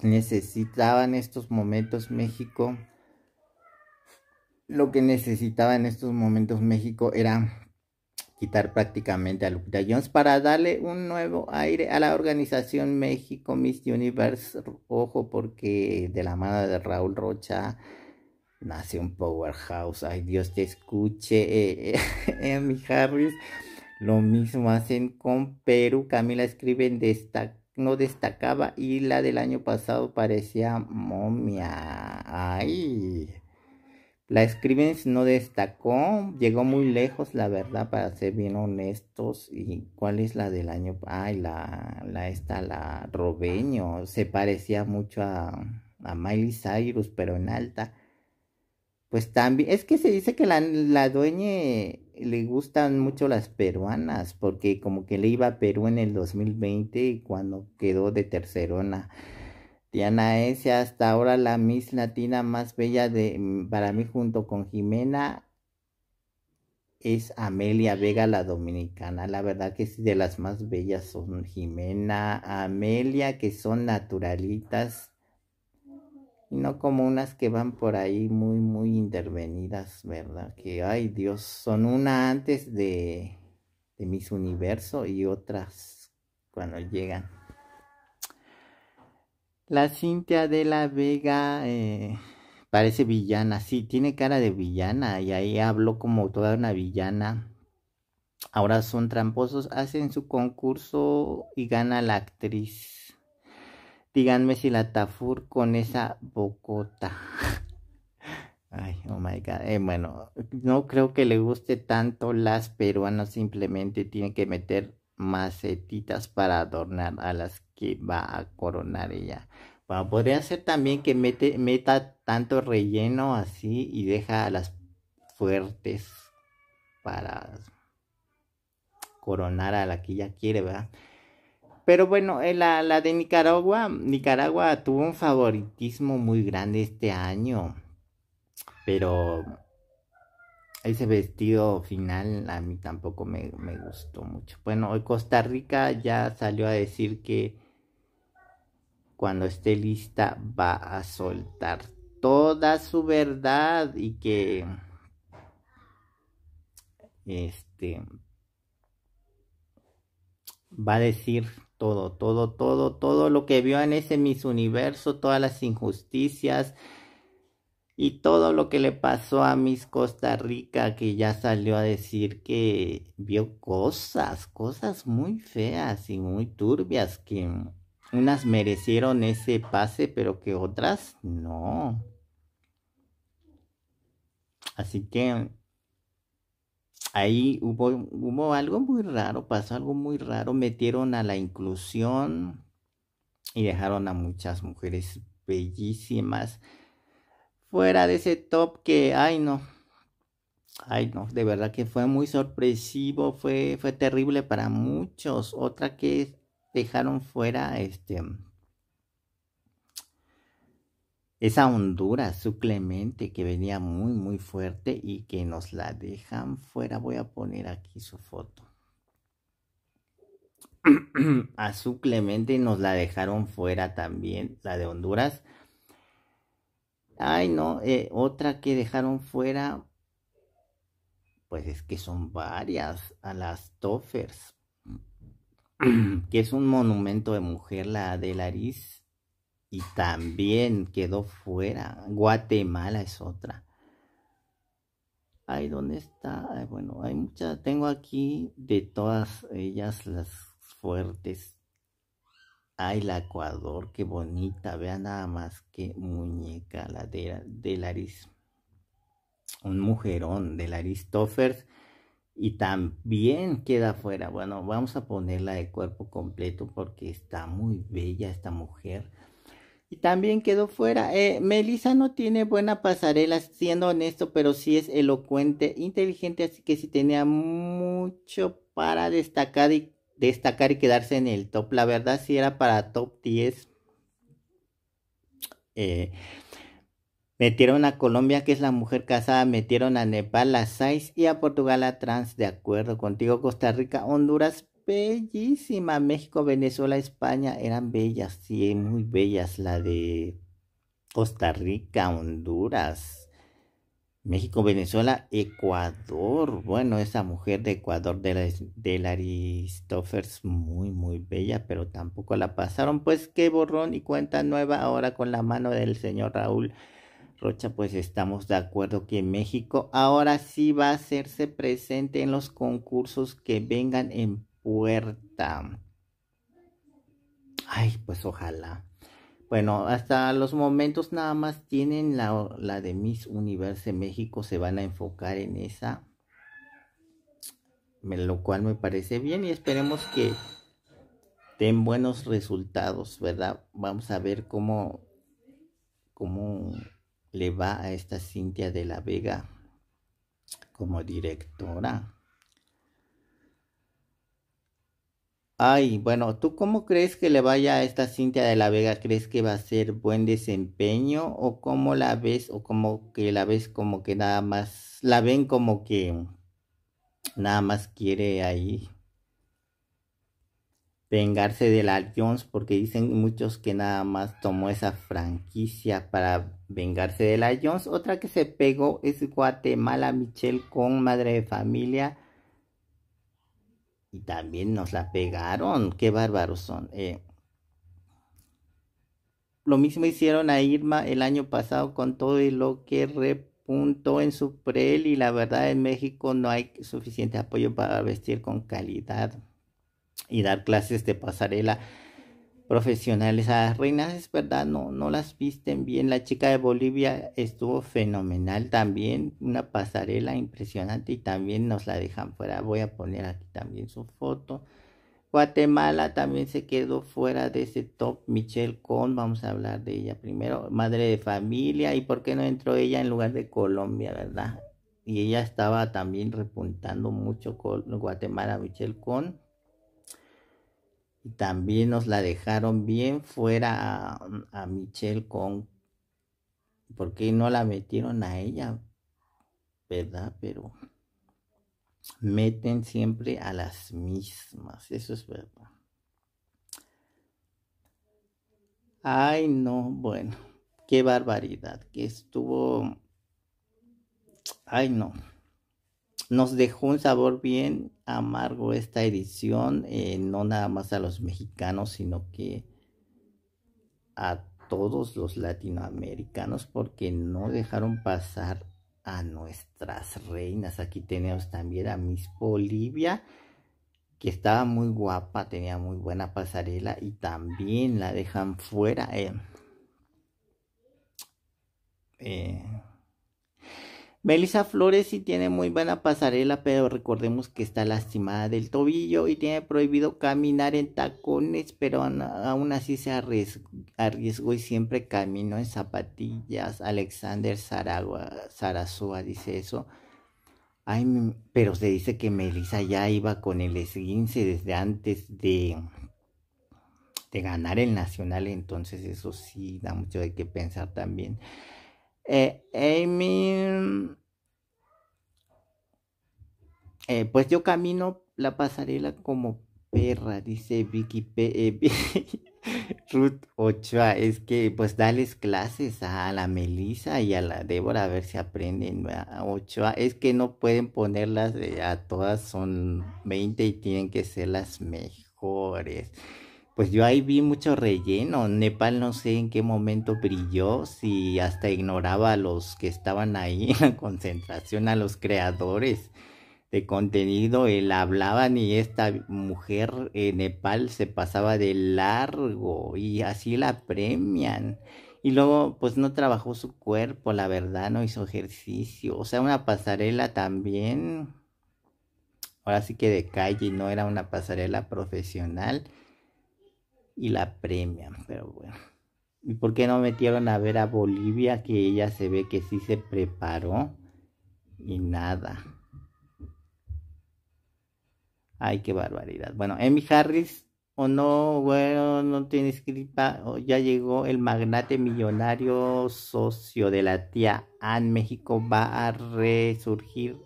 necesitaba en estos momentos México, lo que necesitaba en estos momentos México era quitar prácticamente a Lupita Jones para darle un nuevo aire a la organización México Miss Universe Ojo porque de la mano de Raúl Rocha Nace un Powerhouse. Ay, Dios te escuche, eh, eh, <laughs> eh, mi Harris. Lo mismo hacen con Perú. Camila escriben no destacaba y la del año pasado parecía momia. Ay. La escriben no destacó, llegó muy lejos, la verdad, para ser bien honestos. ¿Y cuál es la del año? Ay, la, la esta, la Robeño. Se parecía mucho a, a Miley Cyrus, pero en alta pues también, es que se dice que la, la dueña le gustan mucho las peruanas, porque como que le iba a Perú en el 2020 y cuando quedó de tercerona. Tiana es hasta ahora la Miss Latina más bella de, mm, para mí junto con Jimena es Amelia Vega la dominicana. La verdad que sí, de las más bellas son Jimena, Amelia, que son naturalitas y no como unas que van por ahí muy, muy intervenidas, ¿verdad? Que, ay Dios, son una antes de, de mis universo y otras cuando llegan. La Cintia de la Vega eh, parece villana, sí, tiene cara de villana y ahí habló como toda una villana. Ahora son tramposos, hacen su concurso y gana la actriz Díganme si la Tafur con esa bocota. <laughs> Ay, oh my god. Eh, bueno, no creo que le guste tanto las peruanas. Simplemente tiene que meter macetitas para adornar a las que va a coronar ella. Bueno, podría ser también que mete, meta tanto relleno así y deja a las fuertes para coronar a la que ella quiere, ¿verdad? Pero bueno, eh, la, la de Nicaragua, Nicaragua tuvo un favoritismo muy grande este año. Pero ese vestido final a mí tampoco me, me, gustó mucho. Bueno, hoy Costa Rica ya salió a decir que cuando esté lista va a soltar toda su verdad y que este va a decir todo, todo, todo, todo lo que vio en ese Miss Universo, todas las injusticias y todo lo que le pasó a Miss Costa Rica, que ya salió a decir que vio cosas, cosas muy feas y muy turbias, que unas merecieron ese pase, pero que otras no. Así que ahí hubo, algo muy raro, pasó algo muy raro, metieron a la inclusión y dejaron a muchas mujeres bellísimas fuera de ese top que, ay no, ay no, de verdad que fue muy sorpresivo, fue, fue terrible para muchos. Otra que dejaron fuera, este, esa Honduras, su clemente, que venía muy muy fuerte y que nos la dejan fuera. Voy a poner aquí su foto. <clears throat> a su Clemente nos la dejaron fuera también, la de Honduras. Ay, no, eh, otra que dejaron fuera, pues es que son varias, a las Toffers, <clears throat> que es un monumento de mujer, la de Laris y también quedó fuera. Guatemala es otra. Ay, ¿dónde está? bueno, hay muchas. Tengo aquí de todas ellas las fuertes. Ay, la Ecuador, qué bonita. Vean nada más que muñeca, la de, de Un mujerón del Toffers... Y también queda fuera. Bueno, vamos a ponerla de cuerpo completo porque está muy bella esta mujer y también quedó fuera. Eh, Melissa no tiene buena pasarela, siendo honesto, pero sí es elocuente, inteligente, así que sí tenía mucho para destacar y destacar y quedarse en el top. La verdad sí era para top 10. Eh, metieron a Colombia, que es la mujer casada, metieron a Nepal, a Saiz y a Portugal, a trans, de acuerdo contigo, Costa Rica, Honduras, bellísima. México, Venezuela, España eran bellas, sí, muy bellas. La de Costa Rica, Honduras, México, Venezuela, Ecuador. Bueno, esa mujer de Ecuador de, la, de muy, muy bella, pero tampoco la pasaron. Pues qué borrón y cuenta nueva ahora con la mano del señor Raúl. Rocha, pues estamos de acuerdo que México ahora sí va a hacerse presente en los concursos que vengan en puerta. Ay, pues ojalá. Bueno, hasta los momentos nada más tienen la, la de Miss Universo México, se van a enfocar en esa, lo cual me parece bien y esperemos que den buenos resultados, ¿verdad? Vamos a ver cómo, cómo le va a esta Cintia de la Vega como directora. Ay, bueno, ¿tú cómo crees que le vaya a esta Cintia de la Vega? ¿Crees que va a ser buen desempeño o cómo la ves o como que la ves como que nada más la ven como que nada más quiere ahí vengarse de la Jones porque dicen muchos que nada más tomó esa franquicia para vengarse de la Jones. Otra que se pegó es Guatemala Michelle con Madre de Familia y también nos la pegaron. Qué bárbaros son. Eh. lo mismo hicieron a Irma el año pasado con todo y lo que repuntó en su prel. Y la verdad, en México no hay suficiente apoyo para vestir con calidad y dar clases de pasarela profesionales. A las reinas es verdad, no, no las visten bien. La chica de Bolivia estuvo fenomenal también, una pasarela impresionante y también nos la dejan fuera. Voy a poner aquí también su foto. Guatemala también se quedó fuera de ese top. Michelle Con, vamos a hablar de ella primero. Madre de familia, ¿y por qué no entró ella en lugar de Colombia, verdad? Y ella estaba también repuntando mucho con Guatemala, Michelle Con también nos la dejaron bien fuera a, Michelle con porque no la metieron a ella? ¿Verdad? Pero meten siempre a las mismas, eso es verdad. Ay, no, bueno, qué barbaridad, que estuvo ay, no nos dejó un sabor bien amargo esta edición, eh, no nada más a los mexicanos, sino que a todos los latinoamericanos, porque no dejaron pasar a nuestras reinas. Aquí tenemos también a Miss Bolivia, que estaba muy guapa, tenía muy buena pasarela y también la dejan fuera. Eh. eh Melissa Flores sí tiene muy buena pasarela, pero recordemos que está lastimada del tobillo y tiene prohibido caminar en tacones, pero aún así se arriesgó y siempre caminó en zapatillas. Alexander Zarazoa dice eso. Ay, pero se dice que Melissa ya iba con el esguince desde antes de, de ganar el nacional, entonces eso sí da mucho de qué pensar también. Eh, Amy, eh, pues yo camino la pasarela como perra, dice Vicky P. Eh, <laughs> Ruth Ochoa. Es que pues dales clases a la Melissa y a la Débora a ver si aprenden. A Ochoa, es que no pueden ponerlas eh, a todas, son 20 y tienen que ser las mejores pues yo ahí vi mucho relleno. Nepal no sé en qué momento brilló, si hasta ignoraba a los que estaban ahí en <laughs> la concentración, a los creadores de contenido, él hablaba... y esta mujer en eh, Nepal se pasaba de largo y así la premian. Y luego, pues no trabajó su cuerpo, la verdad, no hizo ejercicio. O sea, una pasarela también. Ahora sí que de calle, no era una pasarela profesional y la premia, pero bueno. ¿Y por qué no metieron a ver a Bolivia que ella se ve que sí se preparó y nada? Ay, qué barbaridad. Bueno, Emmy Harris o no, bueno, no tiene escrita, oh, ya llegó el magnate millonario socio de la tía Anne. México va a resurgir.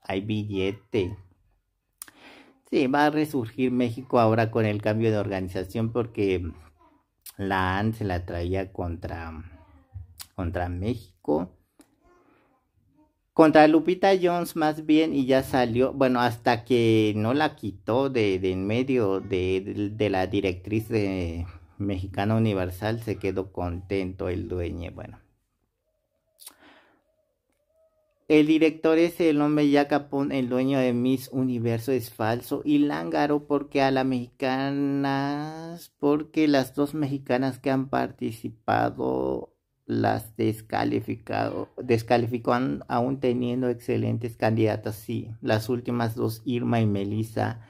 Hay billete va a resurgir México ahora con el cambio de organización porque la AN se la traía contra, contra México. Contra Lupita Jones más bien y ya salió, bueno, hasta que no la quitó de, en medio de, de, la directriz de Mexicana Universal, se quedó contento el dueño. Bueno, el director es el hombre ya Capón, el dueño de Miss Universo es falso y lángaro porque a las mexicanas, porque las dos mexicanas que han participado las descalificado, descalifican aún teniendo excelentes candidatas, sí, las últimas dos, Irma y Melissa,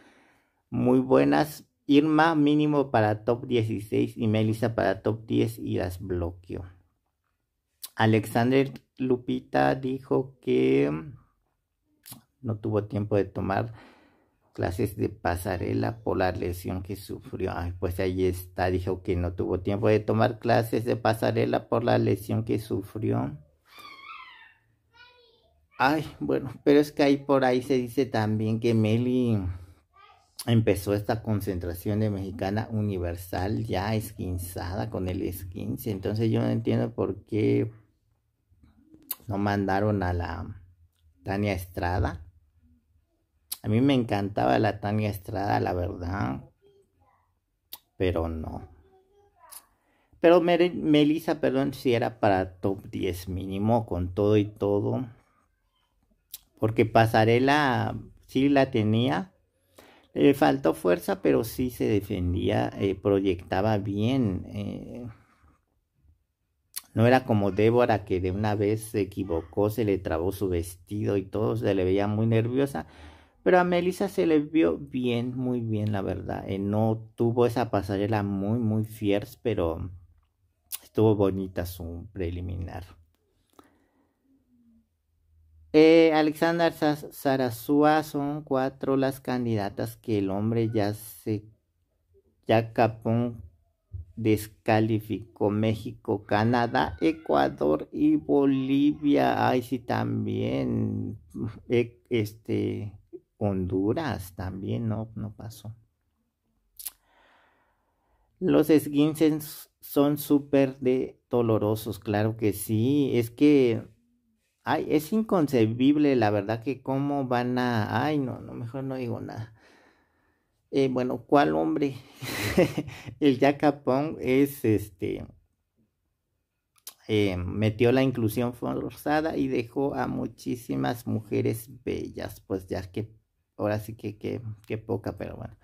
muy buenas, Irma mínimo para top 16 y Melissa para top 10 y las bloqueó. Alexander Lupita dijo que mm, no tuvo tiempo de tomar clases de pasarela por la lesión que sufrió. pues ahí está, dijo que no tuvo tiempo de tomar clases de pasarela por la lesión que sufrió. Ay, bueno, pero es que ahí por ahí se dice también que Meli empezó esta concentración de mexicana universal ya esquinzada con el esquince. Entonces yo no entiendo por qué no mandaron a la Tania Estrada. A mí me encantaba la Tania Estrada, la verdad. Pero no. Pero Melissa, perdón, si era para top 10 mínimo, con todo y todo. Porque Pasarela sí la tenía. Le faltó fuerza, pero sí se defendía, eh, proyectaba bien. Eh. No era como Débora que de una vez se equivocó, se le trabó su vestido y todo, se le veía muy nerviosa. Pero a Melissa se le vio bien, muy bien, la verdad. Eh, no tuvo esa pasarela muy, muy fierce, pero estuvo bonita su preliminar. Eh, Alexander Sarasúa son cuatro las candidatas que el hombre ya se ya capón descalificó México, Canadá, Ecuador y Bolivia. Ay, sí, también. Eh, este, Honduras también, no, no pasó. Los esguinces son súper dolorosos, claro que sí. Es que, ay, es inconcebible, la verdad, que cómo van a, ay, no, no, mejor no digo nada. Eh, bueno, ¿cuál hombre? <laughs> el Jacapón es este. Eh, metió la inclusión forzada y dejó a muchísimas mujeres bellas, pues ya que ahora sí que, que, poca, pero bueno.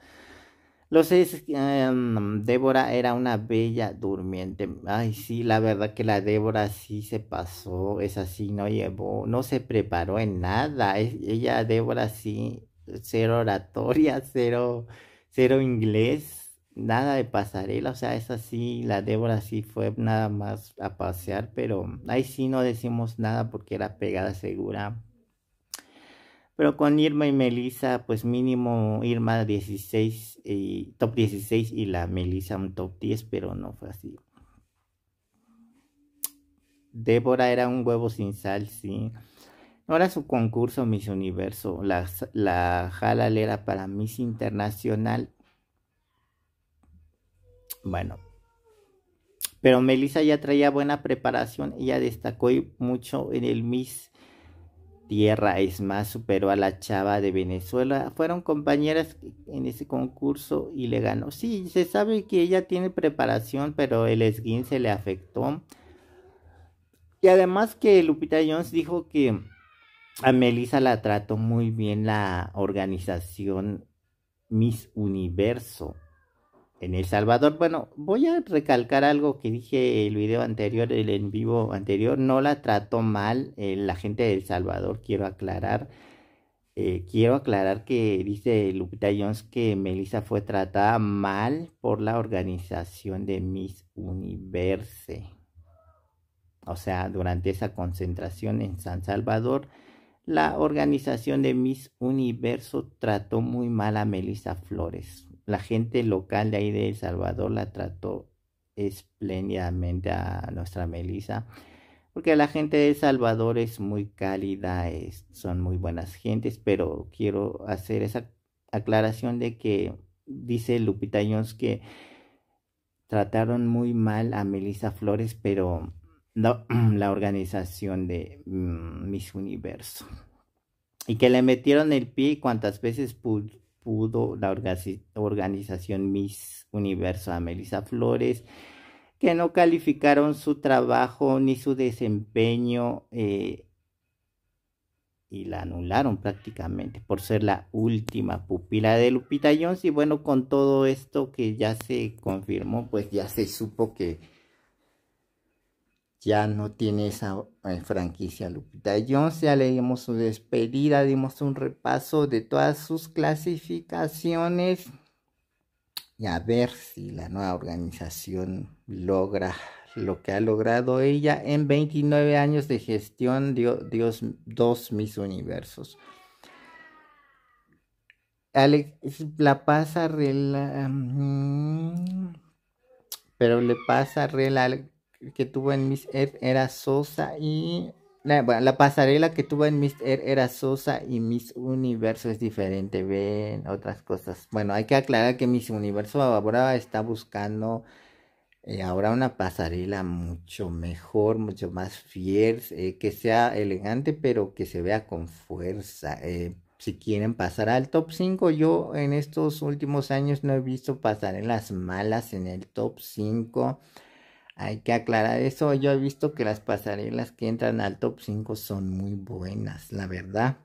Los sé, em, Débora era una bella durmiente. Ay, sí, la verdad que la Débora sí se pasó, es así, no llevó, no se preparó en nada. ella, Débora, sí cero oratoria, <laughs> cero, cero inglés, nada de pasarela, o sea, es así la Débora sí fue nada más a pasear, pero ahí sí no decimos nada porque era pegada segura. Pero con Irma y Melissa, pues mínimo Irma 16 top 16 y la Melissa un top 10, pero no fue así. Débora era un huevo sin sal, sí. Ahora su concurso Miss Universo, la, la jalalera para Miss Internacional. Bueno, pero Melissa ya traía buena preparación, ella destacó mucho en el Miss Tierra, es más, superó a la chava de Venezuela. Fueron compañeras en ese concurso y le ganó. Sí, se sabe que ella tiene preparación, pero el esguince le afectó. Y además que Lupita Jones dijo que a Melissa la trató muy bien la organización Miss Universo en El Salvador. Bueno, voy a recalcar algo que dije el video anterior, el en vivo anterior. No la trató mal eh, la gente de El Salvador, quiero aclarar. Eh, quiero aclarar que dice Lupita Jones que Melissa fue tratada mal por la organización de Miss Universo... O sea, durante esa concentración en San Salvador la organización de Miss Universo trató muy mal a Melissa Flores. La gente local de ahí de El Salvador la trató espléndidamente a nuestra Melissa. Porque la gente de El Salvador es muy cálida, son muy buenas gentes, pero quiero hacer esa aclaración de que dice Lupita Jones que trataron muy mal a Melissa Flores, pero <clears throat> la, organización de mm, Miss Universo. Y que le metieron el pie cuantas veces pudo, la organización Miss Universo a Melissa Flores, que no calificaron su trabajo ni su desempeño. Eh, y la anularon prácticamente por ser la última pupila de Lupita Jones y bueno con todo esto que ya se confirmó pues ya se supo que ya no tiene esa eh, franquicia Lupita Jones. Ya le dimos su despedida, dimos un repaso de todas sus clasificaciones. Y a ver si la nueva organización logra lo que ha logrado ella en 29 años de gestión dio, dios dos Mis Universos. Alex la pasa a mm, pero le pasa a que tuvo en Miss Earth era Sosa y la, la pasarela que tuvo en Miss Earth era Sosa y Miss Universo es diferente, ven otras cosas. Bueno, hay que aclarar que Miss Universo ahora está buscando eh, ahora una pasarela mucho mejor, mucho más fierce, eh, que sea elegante pero que se vea con fuerza. Eh, si quieren pasar al top 5, yo en estos últimos años no he visto pasarelas malas en el top 5. Hay que aclarar eso. Yo he visto que las pasarelas que entran al top 5 son muy buenas, la verdad.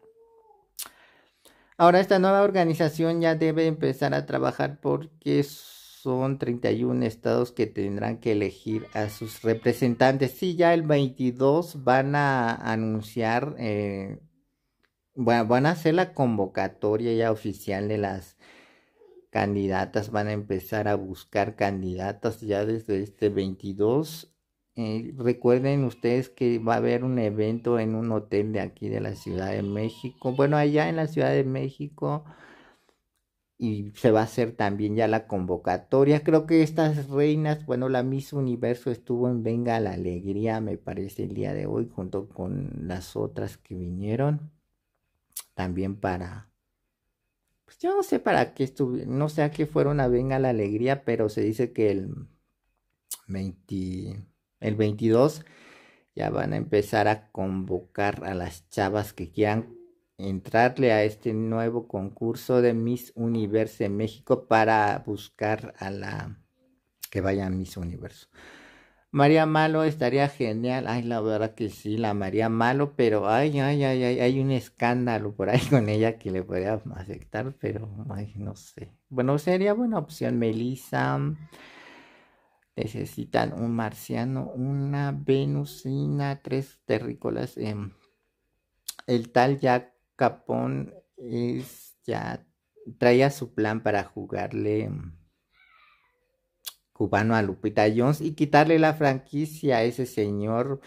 Ahora esta nueva organización ya debe empezar a trabajar porque son 31 estados que tendrán que elegir a sus representantes. Sí, ya el 22 van a anunciar, eh, bueno, van a hacer la convocatoria ya oficial de las candidatas, van a empezar a buscar candidatas ya desde este 22. Eh, recuerden ustedes que va a haber un evento en un hotel de aquí de la Ciudad de México, bueno, allá en la Ciudad de México, y se va a hacer también ya la convocatoria. Creo que estas reinas, bueno, la Miss Universo estuvo en Venga la Alegría, me parece, el día de hoy, junto con las otras que vinieron, también para yo no sé para qué estuve, no sé a qué fueron a Venga la Alegría, pero se dice que el el 22 ya van a empezar a convocar a las chavas que quieran entrarle a este nuevo concurso de Miss Universo en México para buscar a la que vaya a Miss Universo. María Malo estaría genial. Ay, la verdad que sí, la María Malo, pero ay, ay, ay, ay, hay un escándalo por ahí <laughs> con ella que le podría afectar, pero ay, no sé. Bueno, sería buena opción. Melissa. Necesitan un marciano, una venusina, tres terrícolas. Em, el tal Jack Capón es, ya traía su plan para jugarle. Em, cubano a Lupita Jones y quitarle la franquicia a ese señor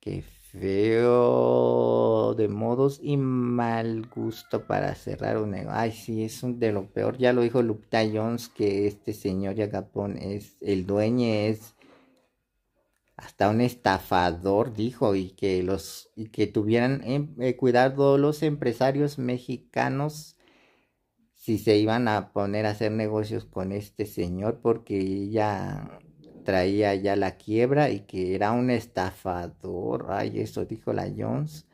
que feo de modos y mal gusto para cerrar un negocio. Ay, sí, es un de lo peor. Ya lo dijo Lupita Jones que este señor Yagapón es el dueño, es hasta un estafador, dijo, y que los y que tuvieran em, eh, cuidado los empresarios mexicanos si se iban a poner a hacer negocios con este señor porque ella traía ya la quiebra y que era un estafador. Ay, eso dijo la Jones.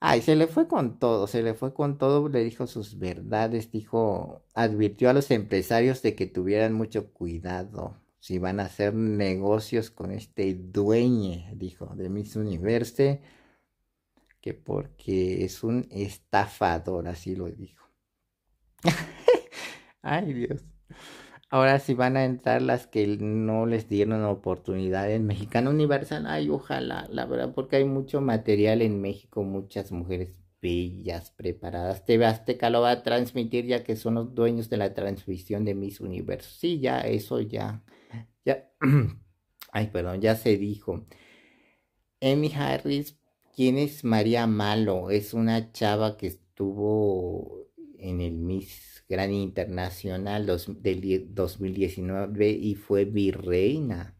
Ay, se le fue con todo, se le fue con todo, le dijo sus verdades, dijo, advirtió a los empresarios de que tuvieran mucho cuidado si van a hacer negocios con este dueño, dijo, de Miss Universe, que porque es un estafador, así lo dijo. <laughs> Ay, Dios. Ahora sí van a entrar las que no les dieron oportunidad en Mexicano Universal, ay, ojalá, la verdad, porque hay mucho material en México, muchas mujeres bellas, preparadas. TV Azteca lo va a transmitir ya que son los dueños de la transmisión de Miss Universo. Sí, ya, eso ya, ya, <clears throat> ay, perdón, ya se dijo. emmy Harris, ¿quién es María Malo? Es una chava que estuvo en el Miss Gran Internacional del 2019 y fue virreina.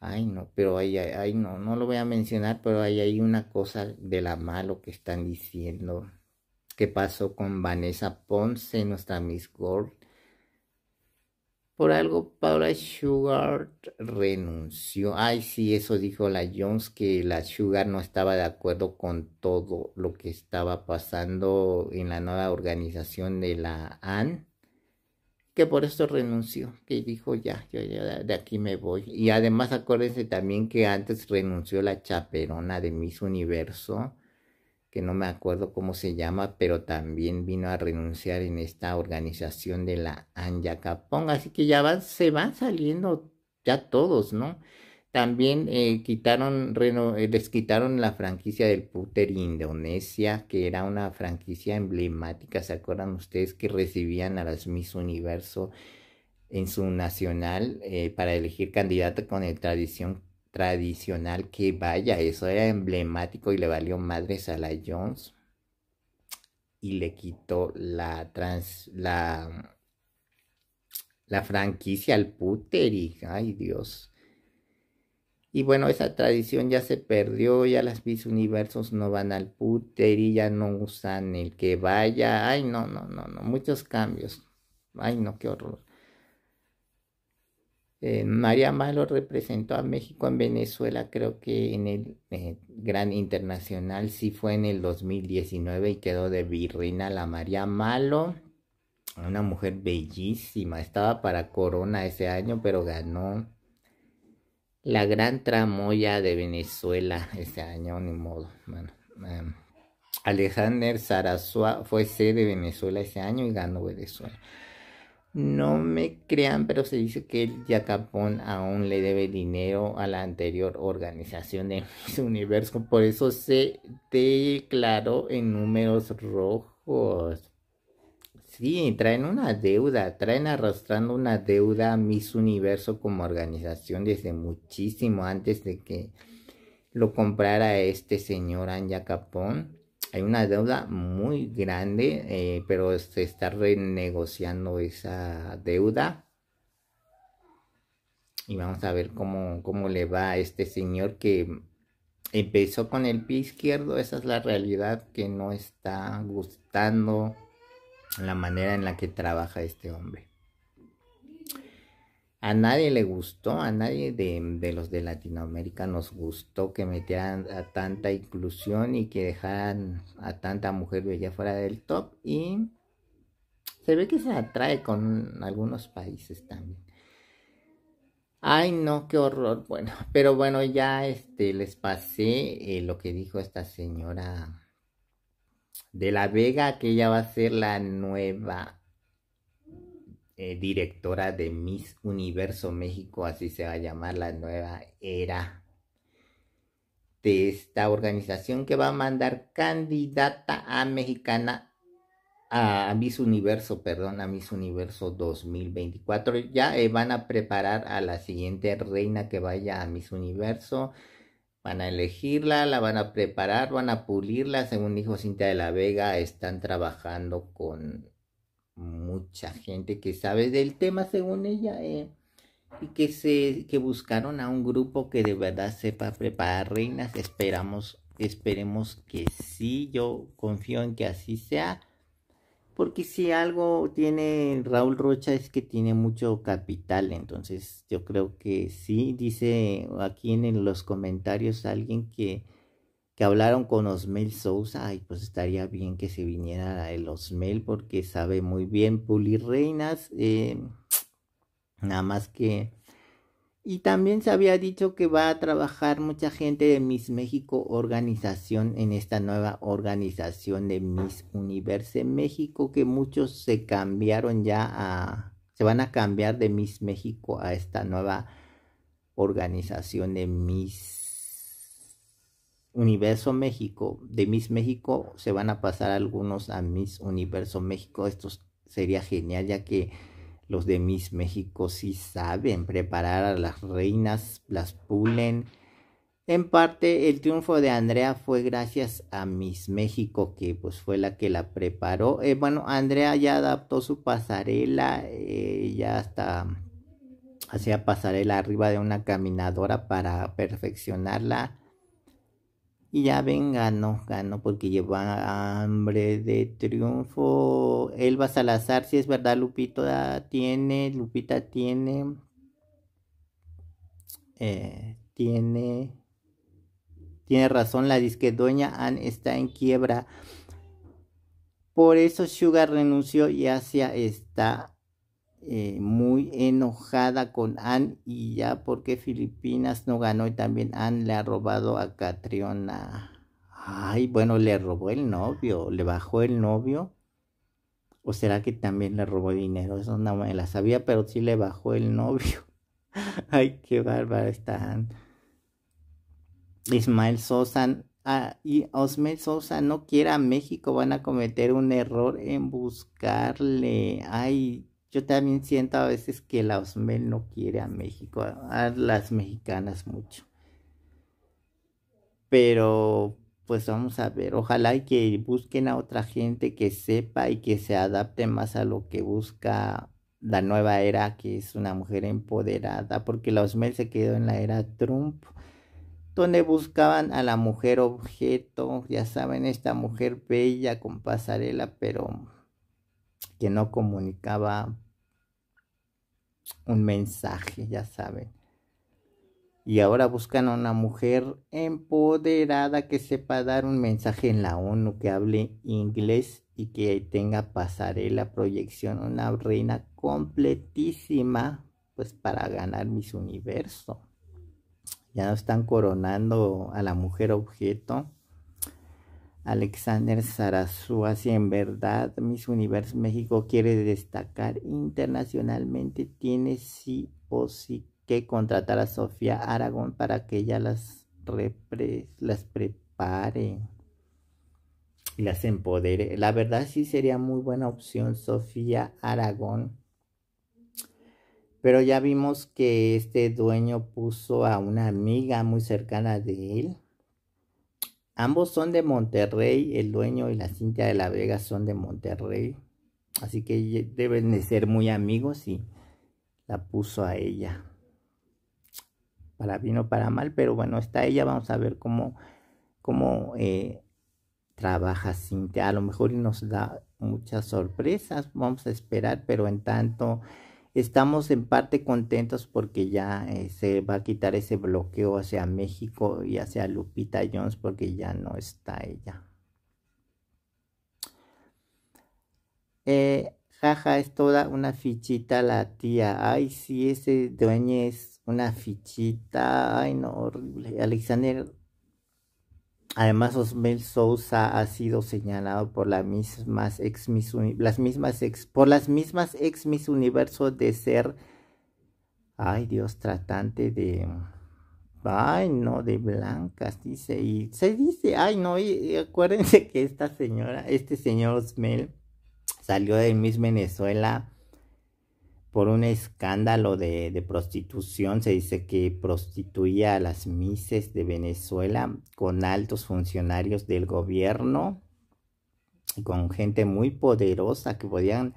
Ay, no, pero ahí, ay, no, no lo voy a mencionar, pero ahí hay una cosa de la malo que están diciendo. ¿Qué pasó con Vanessa Ponce, nuestra Miss Gold? Por algo Paula Sugar renunció. Ay, sí, eso dijo la Jones, que la Sugar no estaba de acuerdo con todo lo que estaba pasando en la nueva organización de la AN, que por esto renunció, que dijo ya, yo ya de aquí me voy. Y además acuérdense también que antes renunció la chaperona de Miss Universo que no me acuerdo cómo se llama, pero también vino a renunciar en esta organización de la Capón. Así que ya van, se van saliendo ya todos, ¿no? También eh, quitaron, eh, les quitaron la franquicia del Puter Indonesia, que era una franquicia emblemática, ¿se acuerdan ustedes que recibían a las Miss Universo en su nacional eh, para elegir candidata con el tradición tradicional que vaya, eso era emblemático y le valió madres a la Jones y le quitó la la franquicia al y ay Dios. Y bueno, esa tradición ya se perdió, ya las Miss Universos no van al y ya no usan el que vaya, ay no, no, no, no, muchos cambios. Ay no, qué horror. Eh, María Malo representó a México en Venezuela, creo que en el eh, Gran Internacional, sí fue en el 2019 y quedó de virreina la María Malo. Una mujer bellísima, estaba para corona ese año, pero ganó la gran tramoya de Venezuela ese año, ni modo. Bueno, em, Alejander fue sede de Venezuela ese año y ganó Venezuela. No me crean, pero se dice que el Jacapón aún le debe dinero a la anterior organización de Miss <laughs> Universo, por eso se declaró en números rojos. Sí, traen una deuda, traen arrastrando una deuda a Miss Universo como organización desde muchísimo antes de que lo comprara este señor Anja Capón hay una deuda muy grande, eh, pero se este, está renegociando esa deuda. Y vamos a ver cómo le va a este señor que empezó con el pie izquierdo. Esa es la realidad que no está gustando la manera en la que trabaja este hombre a nadie le gustó, a nadie de, los de Latinoamérica nos gustó que metieran a tanta inclusión y que dejaran a tanta mujer bella fuera del top. Y se ve que se atrae con algunos países también. Ay, no, qué horror. Bueno, <laughs> pero bueno, ya este, les pasé eh, lo que dijo esta señora de la Vega, que ella va a ser la nueva eh, directora de Miss Universo México, así se va a llamar la nueva era de esta organización que va a mandar candidata a mexicana a, Miss Universo, perdón, a Miss Universo 2024. Ya eh, van a preparar a la siguiente reina que vaya a Miss Universo. Van a elegirla, la van a preparar, van a pulirla. Según dijo Cintia de la Vega, están trabajando con mucha gente que sabe del tema según ella eh, y que se que buscaron a un grupo que de verdad sepa preparar reinas esperamos esperemos que sí yo confío en que así sea porque si algo tiene Raúl Rocha es que tiene mucho capital entonces yo creo que sí dice aquí en los comentarios alguien que que hablaron con Osmel Sousa, ay, pues estaría bien que se viniera los Osmel porque sabe muy bien pulir reinas, eh, nada más que... Y también se había dicho que va a trabajar mucha gente de Miss México organización en esta nueva organización de Miss Universo México, que muchos se cambiaron ya a, se van a cambiar de Miss México a esta nueva organización de Miss Universo México, de Miss México, se van a pasar algunos a Miss Universo México. Esto sería genial ya que los de Miss México sí saben preparar a las reinas, las pulen. En parte el triunfo de Andrea fue gracias a Miss México que pues fue la que la preparó. Eh, bueno, Andrea ya adaptó su pasarela, eh, ya hasta hacía pasarela arriba de una caminadora para perfeccionarla y ya ven, ganó, ganó porque lleva hambre de triunfo. Elba Salazar, si es verdad, Lupita tiene, Lupita tiene, eh, tiene, tiene razón, la disque Doña Anne está en quiebra. Por eso Sugar renunció y Asia está eh, muy enojada con Anne y ya porque Filipinas no ganó y también Anne le ha robado a Catriona. Ay, bueno, le robó el novio, le bajó el novio. ¿O será que también le robó dinero? Eso no me la sabía, pero sí le bajó el novio. <laughs> Ay, qué está Anne. Ismael Sosa ah, y Osmel Sosa no quiera a México, van a cometer un error en buscarle. Ay, yo también siento a veces que la Osmel no quiere a México, a las mexicanas mucho. Pero pues vamos a ver, ojalá y que busquen a otra gente que sepa y que se adapte más a lo que busca la nueva era, que es una mujer empoderada, porque la Osmel se quedó en la era Trump, donde buscaban a la mujer objeto, ya saben, esta mujer bella con pasarela, pero que no comunicaba un mensaje, ya saben. Y ahora buscan a una mujer empoderada que sepa dar un mensaje en la ONU, que hable inglés y que tenga pasarela, proyección, una reina completísima, pues para ganar mis universo. Ya no están coronando a la mujer objeto, Alexander Sarasúa, si en verdad Miss Universo México quiere destacar internacionalmente, tiene sí o sí que contratar a Sofía Aragón para que ella las, las prepare y las empodere. La verdad sí sería muy buena opción Sofía Aragón. Pero ya vimos que este dueño puso a una amiga muy cercana de él Ambos son de Monterrey, el dueño y la Cintia de la Vega son de Monterrey, así que deben de ser muy amigos y la puso a ella. Para bien o para mal, pero bueno, está ella, vamos a ver cómo, cómo eh, trabaja Cintia. A lo mejor nos da muchas sorpresas, vamos a esperar, pero en tanto estamos en parte contentos porque ya eh, se va a quitar ese bloqueo hacia México y hacia Lupita Jones porque ya no está ella. Eh, jaja, es toda una fichita la tía. Ay, sí, ese dueño es una fichita. Ay, no, horrible. Alexander Además, Osmel Sousa ha sido señalado por las mismas ex Miss, las mismas ex, por las mismas ex Universo de ser, ay Dios, tratante de, ay no, de blancas, dice, y se dice, ay no, y, acuérdense que esta señora, este señor Osmel salió de Miss Venezuela por un escándalo de, prostitución. Se dice que prostituía a las mises de Venezuela con altos funcionarios del gobierno y con gente muy poderosa que podían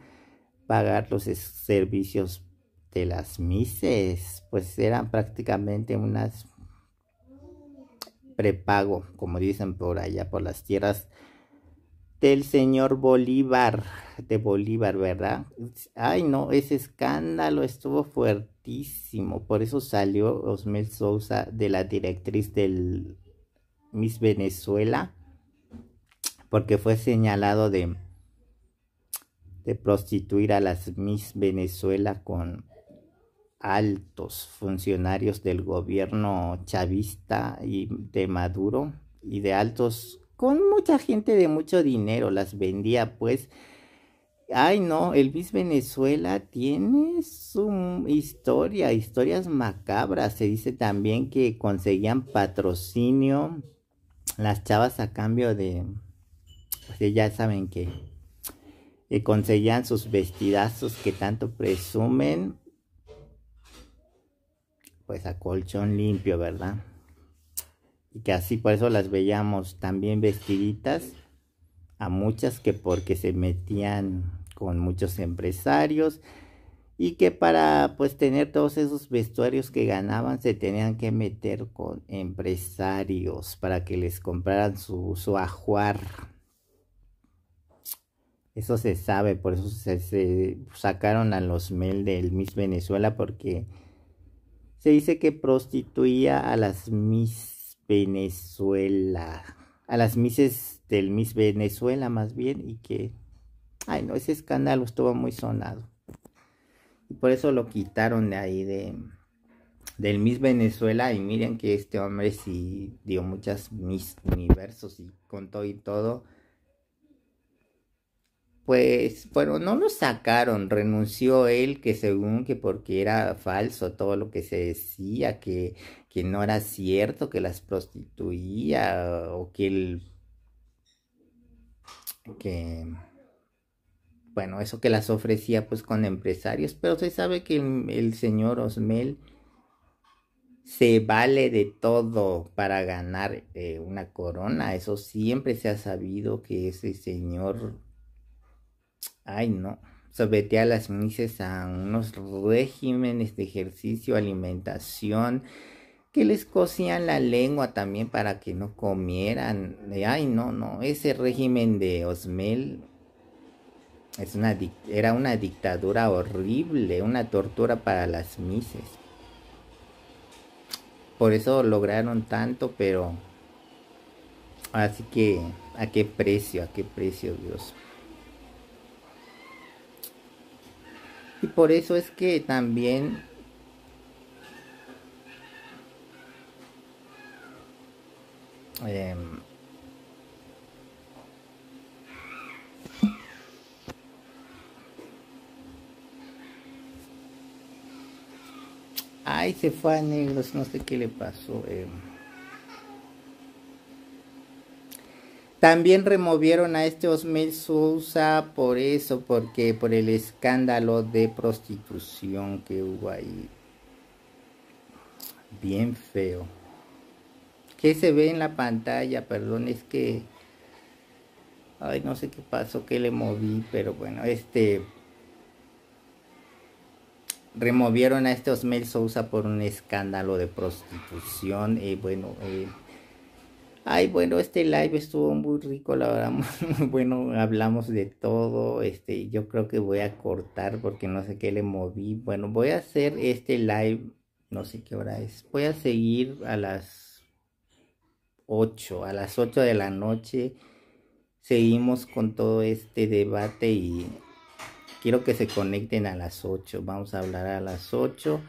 pagar los servicios de las mises. Pues eran prácticamente unas prepago, como dicen por allá, por las tierras del señor Bolívar, de Bolívar, ¿verdad? Ay, no, ese escándalo estuvo fuertísimo, por eso salió Osmel Sousa de la directriz del Miss Venezuela, porque fue señalado de, de prostituir a las Miss Venezuela con altos funcionarios del gobierno chavista y de Maduro y de altos con mucha gente de mucho dinero, las vendía pues. Ay, no, el Elvis Venezuela tiene su historia, historias macabras. Se dice también que conseguían patrocinio las chavas a cambio de, pues ya saben que, eh, que conseguían sus vestidazos que tanto presumen, pues a colchón limpio, ¿verdad? y que así por eso las veíamos también vestiditas a muchas que porque se metían con muchos empresarios y que para pues tener todos esos vestuarios que ganaban se tenían que meter con empresarios para que les compraran su, su ajuar. Eso se sabe, por eso se, se sacaron a los Mel del Miss Venezuela porque se dice que prostituía a las Miss Venezuela. A las Misses del Miss Venezuela más bien. Y que... Ay, no, ese escándalo estuvo muy sonado. Y por eso lo quitaron de ahí de del Miss Venezuela y miren que este hombre sí dio muchas Miss Universos y contó y todo. Pues, bueno, no lo sacaron, renunció él que según que porque era falso todo lo que se decía, que que no era cierto que las prostituía o que el que bueno, eso que las ofrecía pues con empresarios, pero se sabe que el, señor Osmel se vale de todo para ganar eh, una corona, eso siempre se ha sabido que ese señor ay no, sometía a las mises a unos regímenes de ejercicio, alimentación, que les cosían la lengua también para que no comieran. Ay, no, no, ese régimen de Osmel es una, era una dictadura horrible, una tortura para las mises. Por eso lograron tanto, pero así que a qué precio, a qué precio Dios. Y por eso es que también Em, Ay, se fue a negros, no sé qué le pasó. Em. También removieron a este Osmel Sousa por eso, porque por el escándalo de prostitución que hubo ahí. Bien feo. ¿Qué se ve en la pantalla, perdón, es que, ay, no sé qué pasó, que le moví, pero bueno, este, removieron a este Osmel Sousa por un escándalo de prostitución, y eh, bueno, eh, Ay, bueno, este live estuvo muy rico, la verdad. <laughs> bueno, hablamos de todo. Este, yo creo que voy a cortar porque no sé qué le moví. Bueno, voy a hacer este live, no sé qué hora es. Voy a seguir a las 8, a las 8 de la noche. Seguimos con todo este debate y quiero que se conecten a las 8. Vamos a hablar a las 8.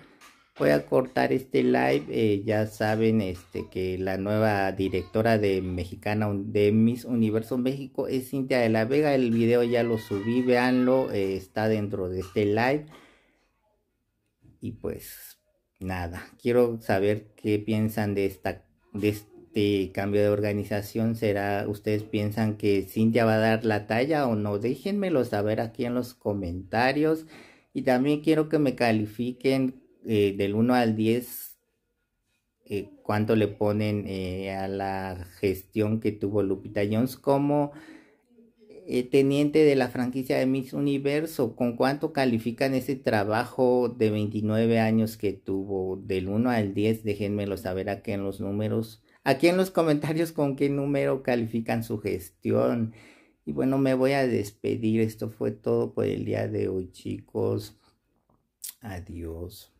Voy a cortar este live. Eh, ya saben este, que la nueva directora de Mexicana de Miss Universo México es Cintia de la Vega. El video ya lo subí, Veanlo, eh, está dentro de este live. Y pues nada, quiero saber qué piensan de esta, de esta este, cambio de organización será, ustedes piensan que Cintia va a dar la talla o no, déjenmelo saber aquí en los comentarios y también quiero que me califiquen eh, del 1 al 10 eh, cuánto le ponen eh, a la gestión que tuvo Lupita Jones como teniente de la franquicia de Miss Universo, con cuánto califican ese trabajo de 29 años que tuvo, del 1 al 10, déjenmelo saber aquí en los números aquí en los comentarios con qué número califican su gestión. Y bueno, me voy a despedir. Esto fue todo por el día de hoy, chicos. Adiós.